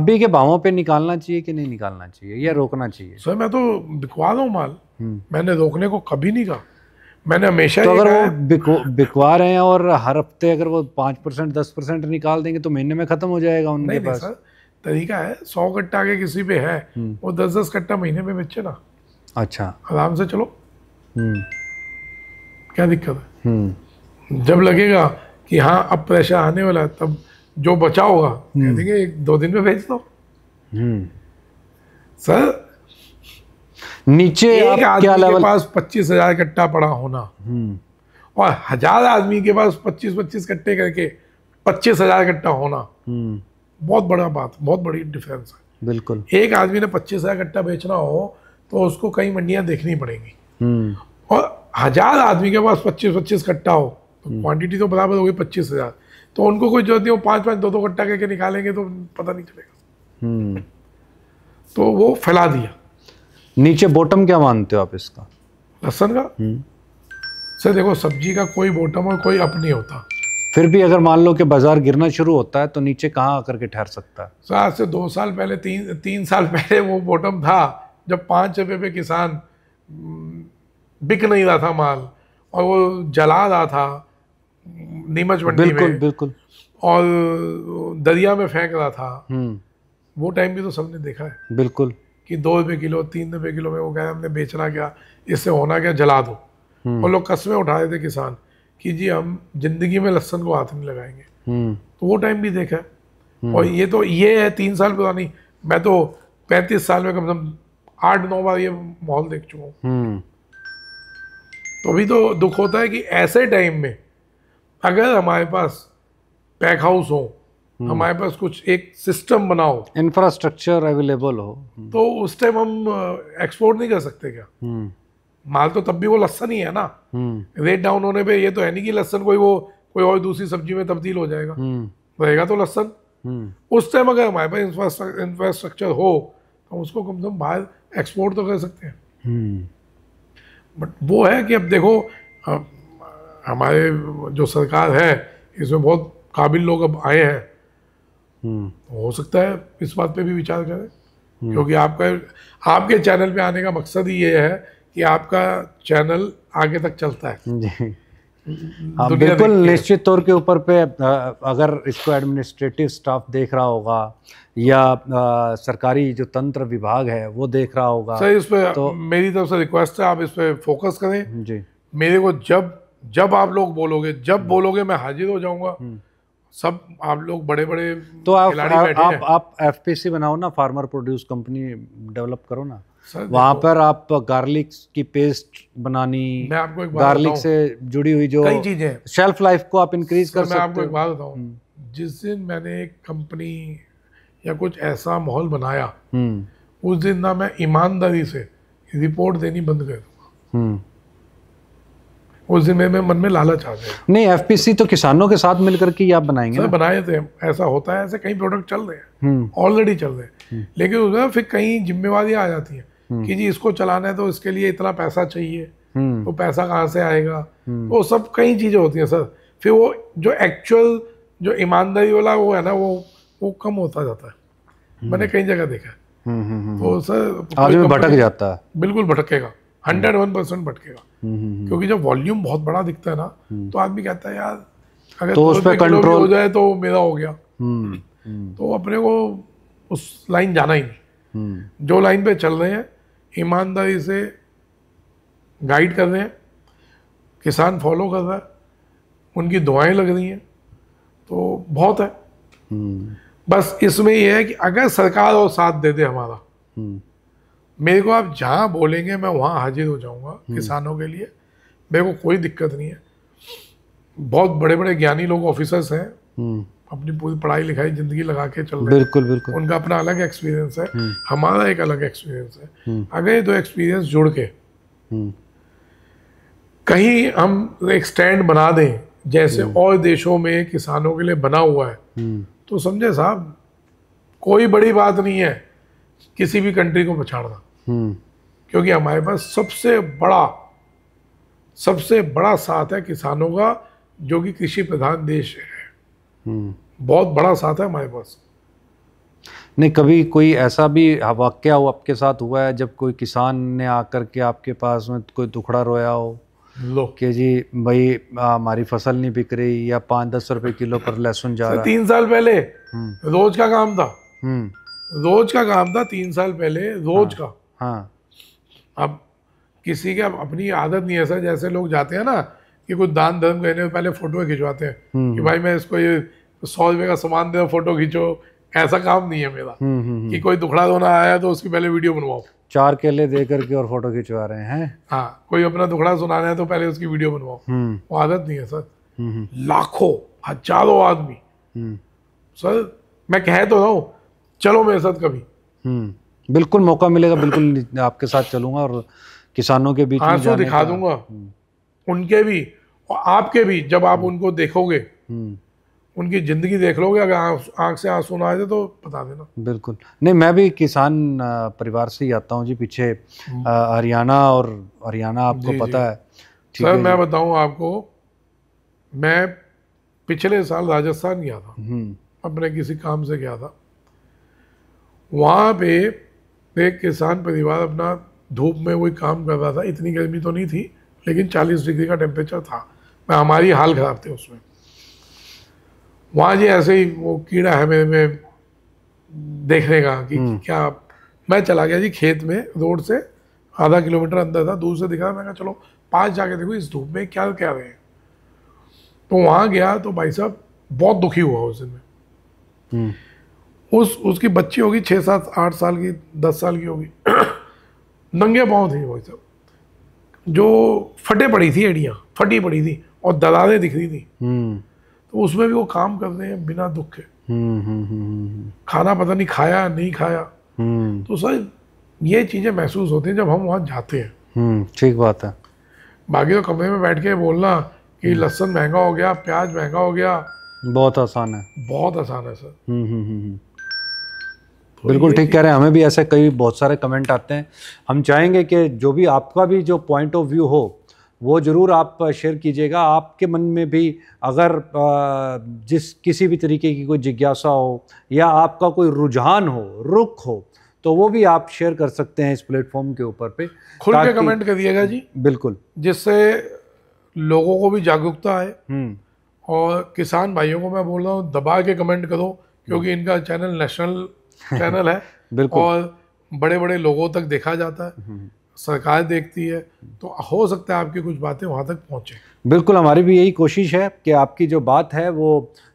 अभी के भावों पे निकालना चाहिए कि नहीं निकालना चाहिए या रोकना चाहिए सर मैं तो बिकवा दू माल मैंने रोकने को कभी नहीं कहा मैंने हमेशा तो अगर वो बिकवा रहे हैं और हर हफ्ते अगर वो पाँच परसेंट दस परसेंट निकाल देंगे तो महीने में ख़त्म हो जाएगा उनके नहीं, पास नहीं तरीका है सौ कट्टा के किसी पे है हम्म। वो दस दस कट्टा महीने में बेचे ना अच्छा आराम से चलो हम्म। क्या दिक्कत है हम्म। जब लगेगा कि हाँ अब प्रेशर आने वाला है तब जो बचा होगा एक दो दिन में भेज दो सर नीचे एक आप क्या लेवल के पास पच्चीस हजार कट्टा पड़ा होना हम्म। और हजार आदमी के पास पच्चीस पच्चीस कट्टे करके पच्चीस हजार कट्टा होना हम्म। बहुत बड़ा बात बहुत बड़ी डिफरेंस है बिल्कुल एक आदमी ने पच्चीस हजार कट्टा बेचना हो तो उसको कई मंडियां देखनी पड़ेंगी हम्म। और हजार आदमी के पास पच्चीस पच्चीस कट्टा हो तो क्वांटिटी तो बराबर हो गई पच्चीस हजार तो उनको कोई जरूरत नहीं हो पांच दो दो कट्टा करके निकालेंगे तो पता नहीं चलेगा तो वो फैला दिया नीचे बॉटम क्या मानते हो आप इसका लहसन का हम्म। सर देखो सब्जी का कोई बॉटम और कोई अप नहीं होता फिर भी अगर मान लो कि बाजार गिरना शुरू होता है तो नीचे कहाँ आकर के ठहर सकता है सर आज से दो साल पहले तीन तीन साल पहले वो बॉटम था जब पाँच रुपये पे किसान हम्म, बिक नहीं रहा था माल और वो जला रहा था हम्म, नीमच मंडी बिल्कुल में, बिल्कुल और दरिया में फेंक रहा था वो टाइम भी तो सबने देखा है बिल्कुल कि दो रुपये किलो तीन रुपये किलो में वो कह हमने बेचना क्या इससे होना क्या जला दो हम्म। और लोग कस्बे उठा रहे थे किसान कि जी हम जिंदगी में लहसन को हाथ नहीं लगाएंगे हम्म। तो वो टाइम भी देखा है हम्म। और ये तो ये है तीन साल पुरानी मैं तो पैंतीस साल में कम से कम आठ नौ बार ये माहौल देख चुका हूँ तो अभी तो दुख होता है कि ऐसे टाइम में अगर हमारे पास पैक हाउस हो हम्म। हमारे पास कुछ एक सिस्टम बनाओ इंफ्रास्ट्रक्चर अवेलेबल हो हम्म। तो उस टाइम हम एक्सपोर्ट uh, नहीं कर सकते क्या हम्म। माल तो तब भी वो लसन ही है ना रेट डाउन होने पे ये तो है नहीं कि लहसन कोई वो कोई और दूसरी सब्जी में तब्दील हो जाएगा रहेगा तो लसन उस टाइम अगर हमारे पास इंफ्रास्ट्रक्चर हो तो उसको कम से कम बाहर एक्सपोर्ट तो कर सकते हैं बट वो है कि अब देखो हमारे जो सरकार है इसमें बहुत काबिल लोग अब आए हैं हम्म। हो सकता है इस बात पे भी विचार करें क्योंकि आपका आपके चैनल पे आने का मकसद ही ये है कि आपका चैनल आगे तक चलता है हम्म। बिल्कुल निश्चित तौर के ऊपर पे अगर इसको एडमिनिस्ट्रेटिव स्टाफ देख रहा होगा या सरकारी जो तंत्र विभाग है वो देख रहा होगा सर इस पर तो, मेरी तरफ से रिक्वेस्ट है आप इस पर फोकस करें जी मेरे को जब जब आप लोग बोलोगे जब हम्म। बोलोगे मैं हाजिर हो जाऊंगा सब आप लोग बड़े बड़े तो आप आप, आप आप सी बनाओ ना फार्मर प्रोड्यूस कंपनी डेवलप करो ना वहाँ पर आप गार्लिक की पेस्ट बनानी मैं आपको एक गार्लिक से जुड़ी हुई जो कई चीजें शेल्फ लाइफ को आप इंक्रीज कर सकते आपको एक बात बताऊँ हम्म। जिस दिन मैंने एक कंपनी या कुछ ऐसा माहौल बनाया हम्म। उस दिन ना मैं ईमानदारी से रिपोर्ट देनी बंद कर दूंगा हम्म। उस जिम्मे में मन में लालच आ गया नहीं एफ तो किसानों के साथ मिलकर के आप बनाएंगे ना बनाए थे ऐसा होता है ऐसे कई प्रोडक्ट चल रहे हैं ऑलरेडी हम्म। चल रहे हैं हम्म। लेकिन उसमें फिर कई जिम्मेवार आ जाती है हम्म। कि जी इसको चलाना है तो इसके लिए इतना पैसा चाहिए तो पैसा कहाँ से आएगा वो सब कई चीज़ें होती हैं सर फिर वो जो एक्चुअल जो ईमानदारी वाला वो है ना वो वो कम होता जाता है मैंने कई जगह देखा है तो सर भटक जाता है बिल्कुल भटकेगा हंड्रेड वन परसेंट भटकेगा क्योंकि जब वॉल्यूम बहुत बड़ा दिखता है ना हम्म। तो आदमी कहता है यार अगर तो उस कंट्रोल हो जाए तो मेरा हो गया तो अपने को उस लाइन जाना ही नहीं हम्म। जो लाइन पे चल रहे हैं ईमानदारी से गाइड कर रहे हैं किसान फॉलो कर रहा है उनकी दुआएं लग रही हैं तो बहुत है हम्म। बस इसमें यह है कि अगर सरकार और साथ दे दे हमारा मेरे को आप जहाँ बोलेंगे मैं वहाँ हाजिर हो जाऊँगा हम्म। किसानों के लिए मेरे को कोई दिक्कत नहीं है बहुत बड़े बड़े ज्ञानी लोग ऑफिसर्स हैं हम्म। अपनी पूरी पढ़ाई लिखाई जिंदगी लगा के चल बिल्कुल बिल्कुल उनका अपना अलग एक्सपीरियंस है हम्म। हमारा एक अलग एक्सपीरियंस है अगर ये दो एक्सपीरियंस जुड़ के कहीं हम एक स्टैंड बना दें जैसे और देशों में किसानों के लिए बना हुआ है तो समझे साहब कोई बड़ी बात नहीं है किसी भी कंट्री को पछाड़ना हम्म। क्योंकि हमारे पास सबसे बड़ा सबसे बड़ा साथ है किसानों का जो कि कृषि प्रधान देश है हम्म। बहुत बड़ा साथ है हमारे पास नहीं कभी कोई ऐसा भी वाक्य हो आपके साथ हुआ है जब कोई किसान ने आकर के आपके पास में कोई दुखड़ा रोया हो लो के जी भाई हमारी फसल नहीं बिक रही या पाँच दस रुपए किलो पर लहसुन जा अच्छा, रहा तीन साल पहले हम्म। रोज का काम था रोज का काम था तीन साल पहले रोज हाँ, का हाँ अब किसी के अपनी आदत नहीं है सर जैसे लोग जाते हैं ना कि कुछ दान धर्म करने पहले फोटो खिंचवाते हैं हम्म, कि हम्म। भाई मैं इसको ये सौ रुपये का सामान दे फोटो खींचो ऐसा काम नहीं है मेरा हम्म, कि कोई दुखड़ा धोना आया तो उसकी पहले वीडियो बनवाओ चार केले दे करके और फोटो खिंचवा रहे हैं हाँ कोई अपना दुखड़ा सुनाना है तो पहले उसकी वीडियो बनवाओ वो आदत नहीं है सर लाखों हजारों आदमी सर मैं कह तो रहा हूँ चलो मेरे साथ कभी हम्म, बिल्कुल मौका मिलेगा बिल्कुल आपके साथ चलूंगा और किसानों के बीच आंसू हाँ, दिखा दूंगा हम्म। उनके भी और आपके भी जब आप उनको देखोगे हम्म। उनकी ज़िंदगी देख लोगे अगर आँख से आंसू ना आए तो बता देना बिल्कुल नहीं मैं भी किसान परिवार से ही आता हूँ जी पीछे हरियाणा और हरियाणा आपको जी, पता जी। है सर मैं बताऊँ आपको मैं पिछले साल राजस्थान गया था अपने किसी काम से गया था वहाँ पे एक किसान परिवार अपना धूप में कोई काम कर रहा था इतनी गर्मी तो नहीं थी लेकिन 40 डिग्री का टेम्परेचर था मैं हमारी हाल ख़राब थे उसमें वहाँ जी ऐसे ही वो कीड़ा है मेरे में देखने का कि हम्म। क्या मैं चला गया जी खेत में रोड से आधा किलोमीटर अंदर था दूर से दिखा मैं कहा चलो पास जाके देखो इस धूप में क्या क्या रहे तो वहाँ गया तो भाई साहब बहुत दुखी हुआ उस दिन में हम्म। उस उसकी बच्ची होगी छः सात आठ साल की दस साल की होगी नंगे पाँव थी वो सब जो फटे पड़ी थी एडियाँ फटी पड़ी थी और दलालें दिख रही थी हम्म। तो उसमें भी वो काम कर रहे हैं बिना दुख के हम्म, हम्म, खाना पता नहीं खाया नहीं खाया तो सर ये चीज़ें महसूस होती हैं जब हम वहाँ जाते हैं ठीक बात है बाकी तो कमरे में बैठ के बोलना कि लहसन महंगा हो गया प्याज महंगा हो गया बहुत आसान है बहुत आसान है सर हम्म बिल्कुल ठीक कह रहे हैं हमें भी ऐसे कई बहुत सारे कमेंट आते हैं हम चाहेंगे कि जो भी आपका भी जो पॉइंट ऑफ व्यू हो वो ज़रूर आप शेयर कीजिएगा आपके मन में भी अगर जिस किसी भी तरीके की कोई जिज्ञासा हो या आपका कोई रुझान हो रुख हो तो वो भी आप शेयर कर सकते हैं इस प्लेटफॉर्म के ऊपर पे खुल के कमेंट करिएगा जी बिल्कुल जिससे लोगों को भी जागरूकता आए हम्म। और किसान भाइयों को मैं बोल रहा हूँ दबा के कमेंट करो क्योंकि हम्म। इनका चैनल नेशनल चैनल है बिल्कुल और बड़े बड़े लोगों तक देखा जाता है हम्म। सरकार देखती है तो हो सकता है आपकी कुछ बातें वहाँ तक पहुँचे बिल्कुल हमारी भी यही कोशिश है कि आपकी जो बात है वो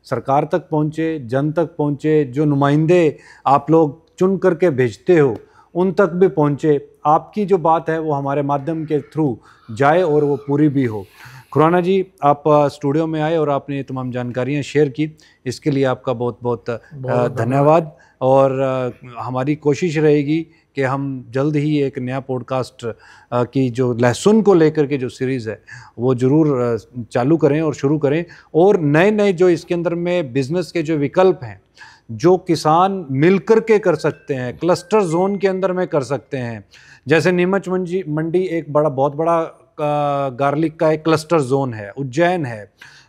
सरकार तक पहुँचे जन तक पहुँचे जो नुमाइंदे आप लोग चुन करके भेजते हो उन तक भी पहुँचे आपकी जो बात है वो हमारे माध्यम के थ्रू जाए और वो पूरी भी हो खुराना जी आप स्टूडियो में आए और आपने तमाम जानकारियाँ शेयर की इसके लिए आपका बहुत बहुत, धन्यवाद और हमारी कोशिश रहेगी कि हम जल्द ही एक नया पॉडकास्ट की जो लहसुन को लेकर के जो सीरीज़ है वो ज़रूर चालू करें और शुरू करें और नए नए जो इसके अंदर में बिज़नेस के जो विकल्प हैं जो किसान मिल कर के कर सकते हैं क्लस्टर जोन के अंदर में कर सकते हैं जैसे नीमच मंडी मंडी एक बड़ा बहुत बड़ा गार्लिक का एक क्लस्टर जोन है उज्जैन है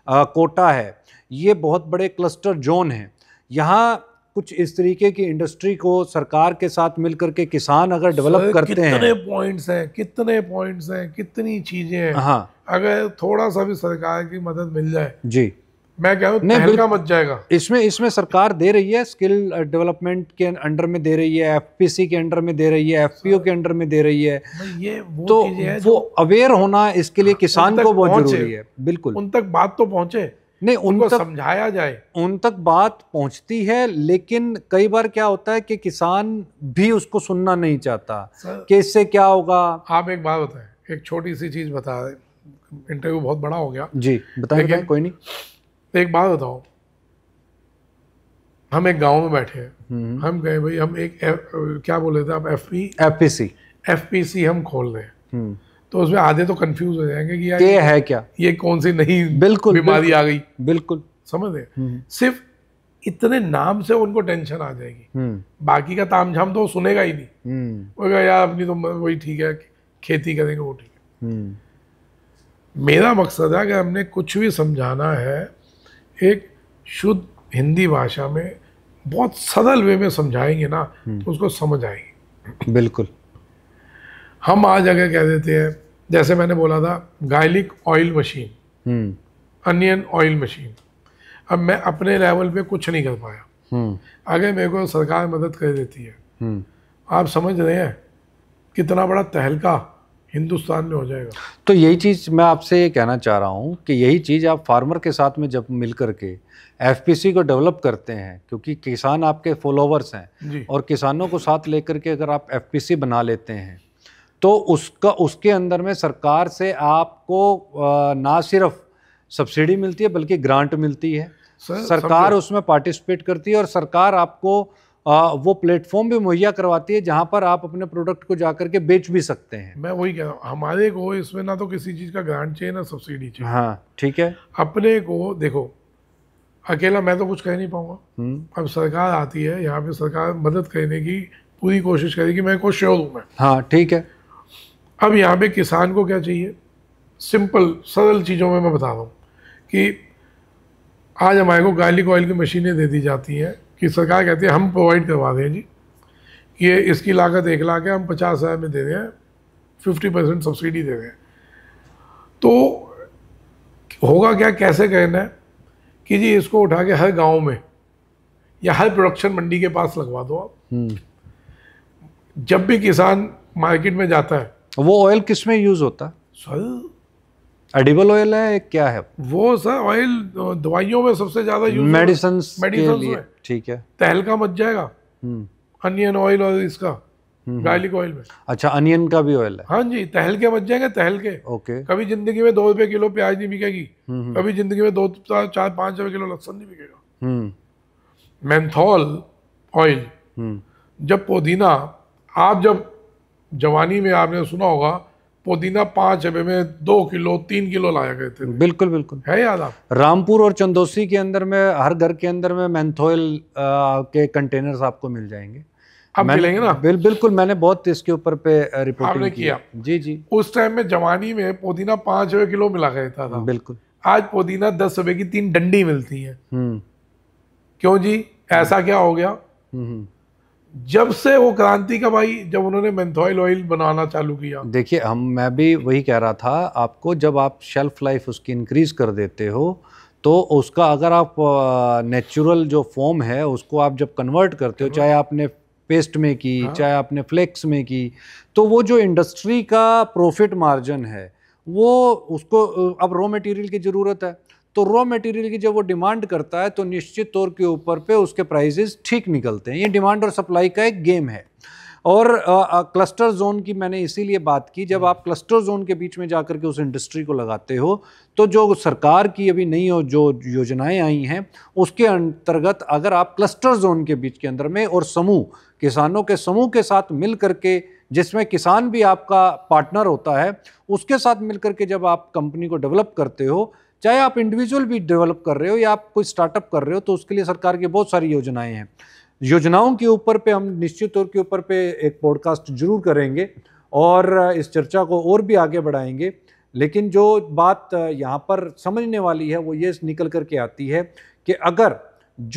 आ, कोटा है ये बहुत बड़े क्लस्टर जोन हैं यहाँ कुछ इस तरीके की इंडस्ट्री को सरकार के साथ मिलकर के किसान अगर डेवलप करते हैं कितने पॉइंट्स हैं कितने पॉइंट्स हैं कितनी चीजें हैं हाँ अगर थोड़ा सा भी सरकार की मदद मिल जाए जी मैं कह रहा हूँ तहलका मच जाएगा इसमें इसमें सरकार दे रही है स्किल डेवलपमेंट के अंडर में दे रही है एफपीसी के अंडर में दे रही है एफपीओ के अंडर में दे रही है ये वो तो है वो अवेयर होना इसके लिए हाँ, किसान को बहुत जरूरी है बिल्कुल उन तक बात तो पहुंचे नहीं उनको उन समझाया जाए उन तक बात पहुंचती है लेकिन कई बार क्या होता है कि किसान भी उसको सुनना नहीं चाहता कि इससे क्या होगा आप एक बात बताएं एक छोटी सी चीज़ बता इंटरव्यू बहुत बड़ा हो गया जी बताएं कोई नहीं एक बात बताओ हम एक गांव में बैठे हैं हम्म। हम गए भाई हम एक एफ, क्या बोले थे आप F P F P C F P C हम खोल रहे हैं हम्म। तो उसमें आधे तो कंफ्यूज हो जाएंगे कि यार ये है क्या ये कौन सी नहीं बिल्कुल बीमारी आ गई बिल्कुल समझ रहे हम्म। सिर्फ इतने नाम से उनको टेंशन आ जाएगी बाकी का ताम झाम तो सुनेगा ही नहीं वो यार अपनी तो वही ठीक है खेती करेंगे वो ठीक है मेरा मकसद है कि हमने कुछ भी समझाना है एक शुद्ध हिंदी भाषा में बहुत सरल वे में समझाएंगे ना हम्म। तो उसको समझ आएंगे बिल्कुल हम आज अगर कह देते हैं जैसे मैंने बोला था garlic oil machine hmm. Onion oil machine अब मैं अपने लेवल पे कुछ नहीं कर पाया हम्म। अगर मेरे को सरकार मदद कर देती है आप समझ रहे हैं कितना बड़ा तहलका हिंदुस्तान में हो जाएगा तो यही चीज़ मैं आपसे ये कहना चाह रहा हूँ कि यही चीज़ आप फार्मर के साथ में जब मिल के एफ को डेवलप करते हैं क्योंकि किसान आपके फॉलोवर्स हैं और किसानों को साथ लेकर के अगर आप एफ बना लेते हैं तो उसका उसके अंदर में सरकार से आपको ना सिर्फ सब्सिडी मिलती है बल्कि ग्रांट मिलती है सर, सरकार उसमें पार्टिसिपेट करती है और सरकार आपको वो प्लेटफॉर्म भी मुहैया करवाती है जहाँ पर आप अपने प्रोडक्ट को जा करके बेच भी सकते हैं मैं वही कह रहा हूँ हमारे को इसमें ना तो किसी चीज़ का ग्रांट चाहिए ना सब्सिडी चाहिए हाँ ठीक है अपने को देखो अकेला मैं तो कुछ कह नहीं पाऊंगा हम्म। अब सरकार आती है यहाँ पे सरकार मदद करने की पूरी कोशिश करेगी मैं को श्योर हूँ मैं हाँ ठीक है अब यहाँ पे किसान को क्या चाहिए सिंपल सरल चीज़ों में मैं बता रहा हूँ कि आज हमारे को गार्लिक ऑयल की मशीनें दे दी जाती हैं कि सरकार कहती है हम प्रोवाइड करवा दें जी ये इसकी लागत एक लाख है हम पचास हज़ार में दे रहे हैं फिफ्टी परसेंट सब्सिडी दे रहे हैं तो होगा क्या कैसे कहना है कि जी इसको उठा के हर गांव में या हर प्रोडक्शन मंडी के पास लगवा दो आप हम्म। जब भी किसान मार्केट में जाता है वो ऑयल किस में यूज़ होता है सर एडिबल ऑयल है क्या है वो सर ऑयल दवाइयों में सबसे ज्यादा यूज मेडिसिन ठीक है तहलका मच जाएगा अनियन हम्म। ऑयल और इसका गार्लिक हम्म, ऑयल हम्म। में अच्छा अनियन का भी ऑयल है हाँ जी तहलके मच जाएंगे तहलके ओके कभी जिंदगी में दो रुपए किलो प्याज नहीं बिकेगी कभी जिंदगी में दो चार पाँच रुपए किलो लहसुन नहीं बिकेगा मेंथॉल ऑयल जब पुदीना आप जब जवानी में आपने सुना होगा पुदीना पांच हबे में दो किलो तीन किलो लाया गए थे बिल्कुल बिल्कुल है याद आप रामपुर और चंदोसी के अंदर में हर घर के अंदर में मैंथोइल के कंटेनर्स आपको मिल जाएंगे मिलेंगे ना बिल, बिल्कुल मैंने बहुत इसके ऊपर पे रिपोर्ट किया।, किया जी जी उस टाइम में जवानी में पुदीना पांच रुपए किलो मिला गया था, था बिल्कुल आज पुदीना दस रुपए की तीन डंडी मिलती है हम्म। क्यों जी ऐसा हम्म। क्या हो गया हम्म, जब से वो क्रांति का भाई जब उन्होंने मेंथॉइल ऑयल बनाना चालू किया देखिए हम मैं भी वही कह रहा था आपको जब आप शेल्फ लाइफ उसकी इंक्रीज कर देते हो तो उसका अगर आप नेचुरल जो फॉर्म है उसको आप जब कन्वर्ट करते हो चाहे आपने पेस्ट में की हाँ। चाहे आपने फ्लेक्स में की तो वो जो इंडस्ट्री का प्रॉफिट मार्जिन है वो उसको अब रॉ मटेरियल की ज़रूरत है तो रॉ मटेरियल की जब वो डिमांड करता है तो निश्चित तौर के ऊपर पे उसके प्राइजेज ठीक निकलते हैं ये डिमांड और सप्लाई का एक गेम है और क्लस्टर जोन की मैंने इसीलिए बात की जब आप क्लस्टर जोन के बीच में जाकर के उस इंडस्ट्री को लगाते हो तो जो सरकार की अभी नई और जो योजनाएं आई हैं उसके अंतर्गत अगर आप क्लस्टर जोन के बीच के अंदर में और समूह किसानों के समूह के साथ मिल करके जिसमें किसान भी आपका पार्टनर होता है उसके साथ मिल करके जब आप कंपनी को डेवलप करते हो चाहे आप इंडिविजुअल भी डेवलप कर रहे हो या आप कोई स्टार्टअप कर रहे हो तो उसके लिए सरकार की बहुत सारी योजनाएं हैं योजनाओं के ऊपर पे हम निश्चित तौर के ऊपर पे एक पॉडकास्ट जरूर करेंगे और इस चर्चा को और भी आगे बढ़ाएंगे लेकिन जो बात यहाँ पर समझने वाली है वो ये निकल करके आती है कि अगर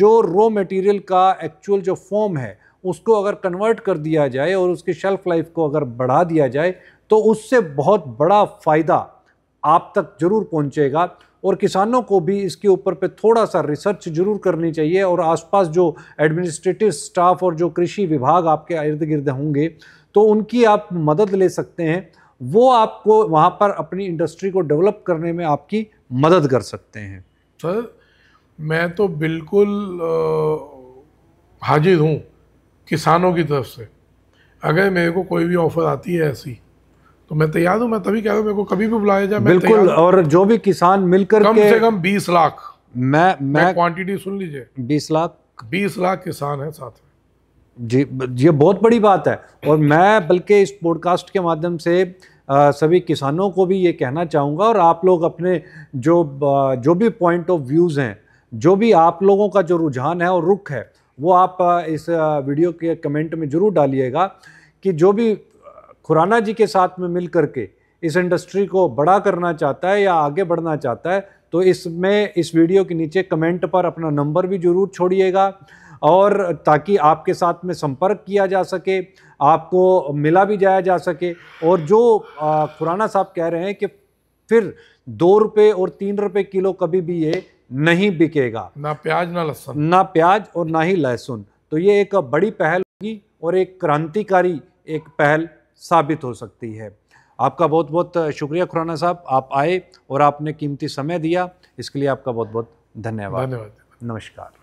जो रॉ मटेरियल का एक्चुअल जो फॉर्म है उसको अगर कन्वर्ट कर दिया जाए और उसकी शेल्फ लाइफ को अगर बढ़ा दिया जाए तो उससे बहुत बड़ा फ़ायदा आप तक ज़रूर पहुँचेगा और किसानों को भी इसके ऊपर पे थोड़ा सा रिसर्च जरूर करनी चाहिए और आसपास जो एडमिनिस्ट्रेटिव स्टाफ और जो कृषि विभाग आपके इर्द गिर्द होंगे तो उनकी आप मदद ले सकते हैं वो आपको वहाँ पर अपनी इंडस्ट्री को डेवलप करने में आपकी मदद कर सकते हैं सर मैं तो बिल्कुल हाजिर हूँ किसानों की तरफ से अगर मेरे को कोई भी ऑफ़र आती है ऐसी तो मैं तैयार हूँ मैं तभी कह रहा हूँ मेरे को कभी भी बुलाया जाए बिल्कुल और जो भी किसान मिलकर कम से कम बीस लाख मैं मैं क्वांटिटी सुन लीजिए बीस लाख बीस लाख किसान है साथ में जी ये बहुत बड़ी बात है और मैं बल्कि इस पॉडकास्ट के माध्यम से आ, सभी किसानों को भी ये कहना चाहूँगा और आप लोग अपने जो जो भी पॉइंट ऑफ व्यूज़ हैं जो भी आप लोगों का जो रुझान है और रुख है वो आप इस वीडियो के कमेंट में ज़रूर डालिएगा कि जो भी खुराना जी के साथ में मिल करके इस इंडस्ट्री को बड़ा करना चाहता है या आगे बढ़ना चाहता है तो इसमें इस वीडियो के नीचे कमेंट पर अपना नंबर भी ज़रूर छोड़िएगा और ताकि आपके साथ में संपर्क किया जा सके आपको मिला भी जाया जा सके और जो खुराना साहब कह रहे हैं कि फिर दो रुपये और तीन रुपये किलो कभी भी ये नहीं बिकेगा ना प्याज ना लहसुन ना प्याज और ना ही लहसुन तो ये एक बड़ी पहल होगी और एक क्रांतिकारी एक पहल साबित हो सकती है आपका बहुत बहुत शुक्रिया खुराना साहब आप आए और आपने कीमती समय दिया इसके लिए आपका बहुत बहुत धन्यवाद धन्यवाद नमस्कार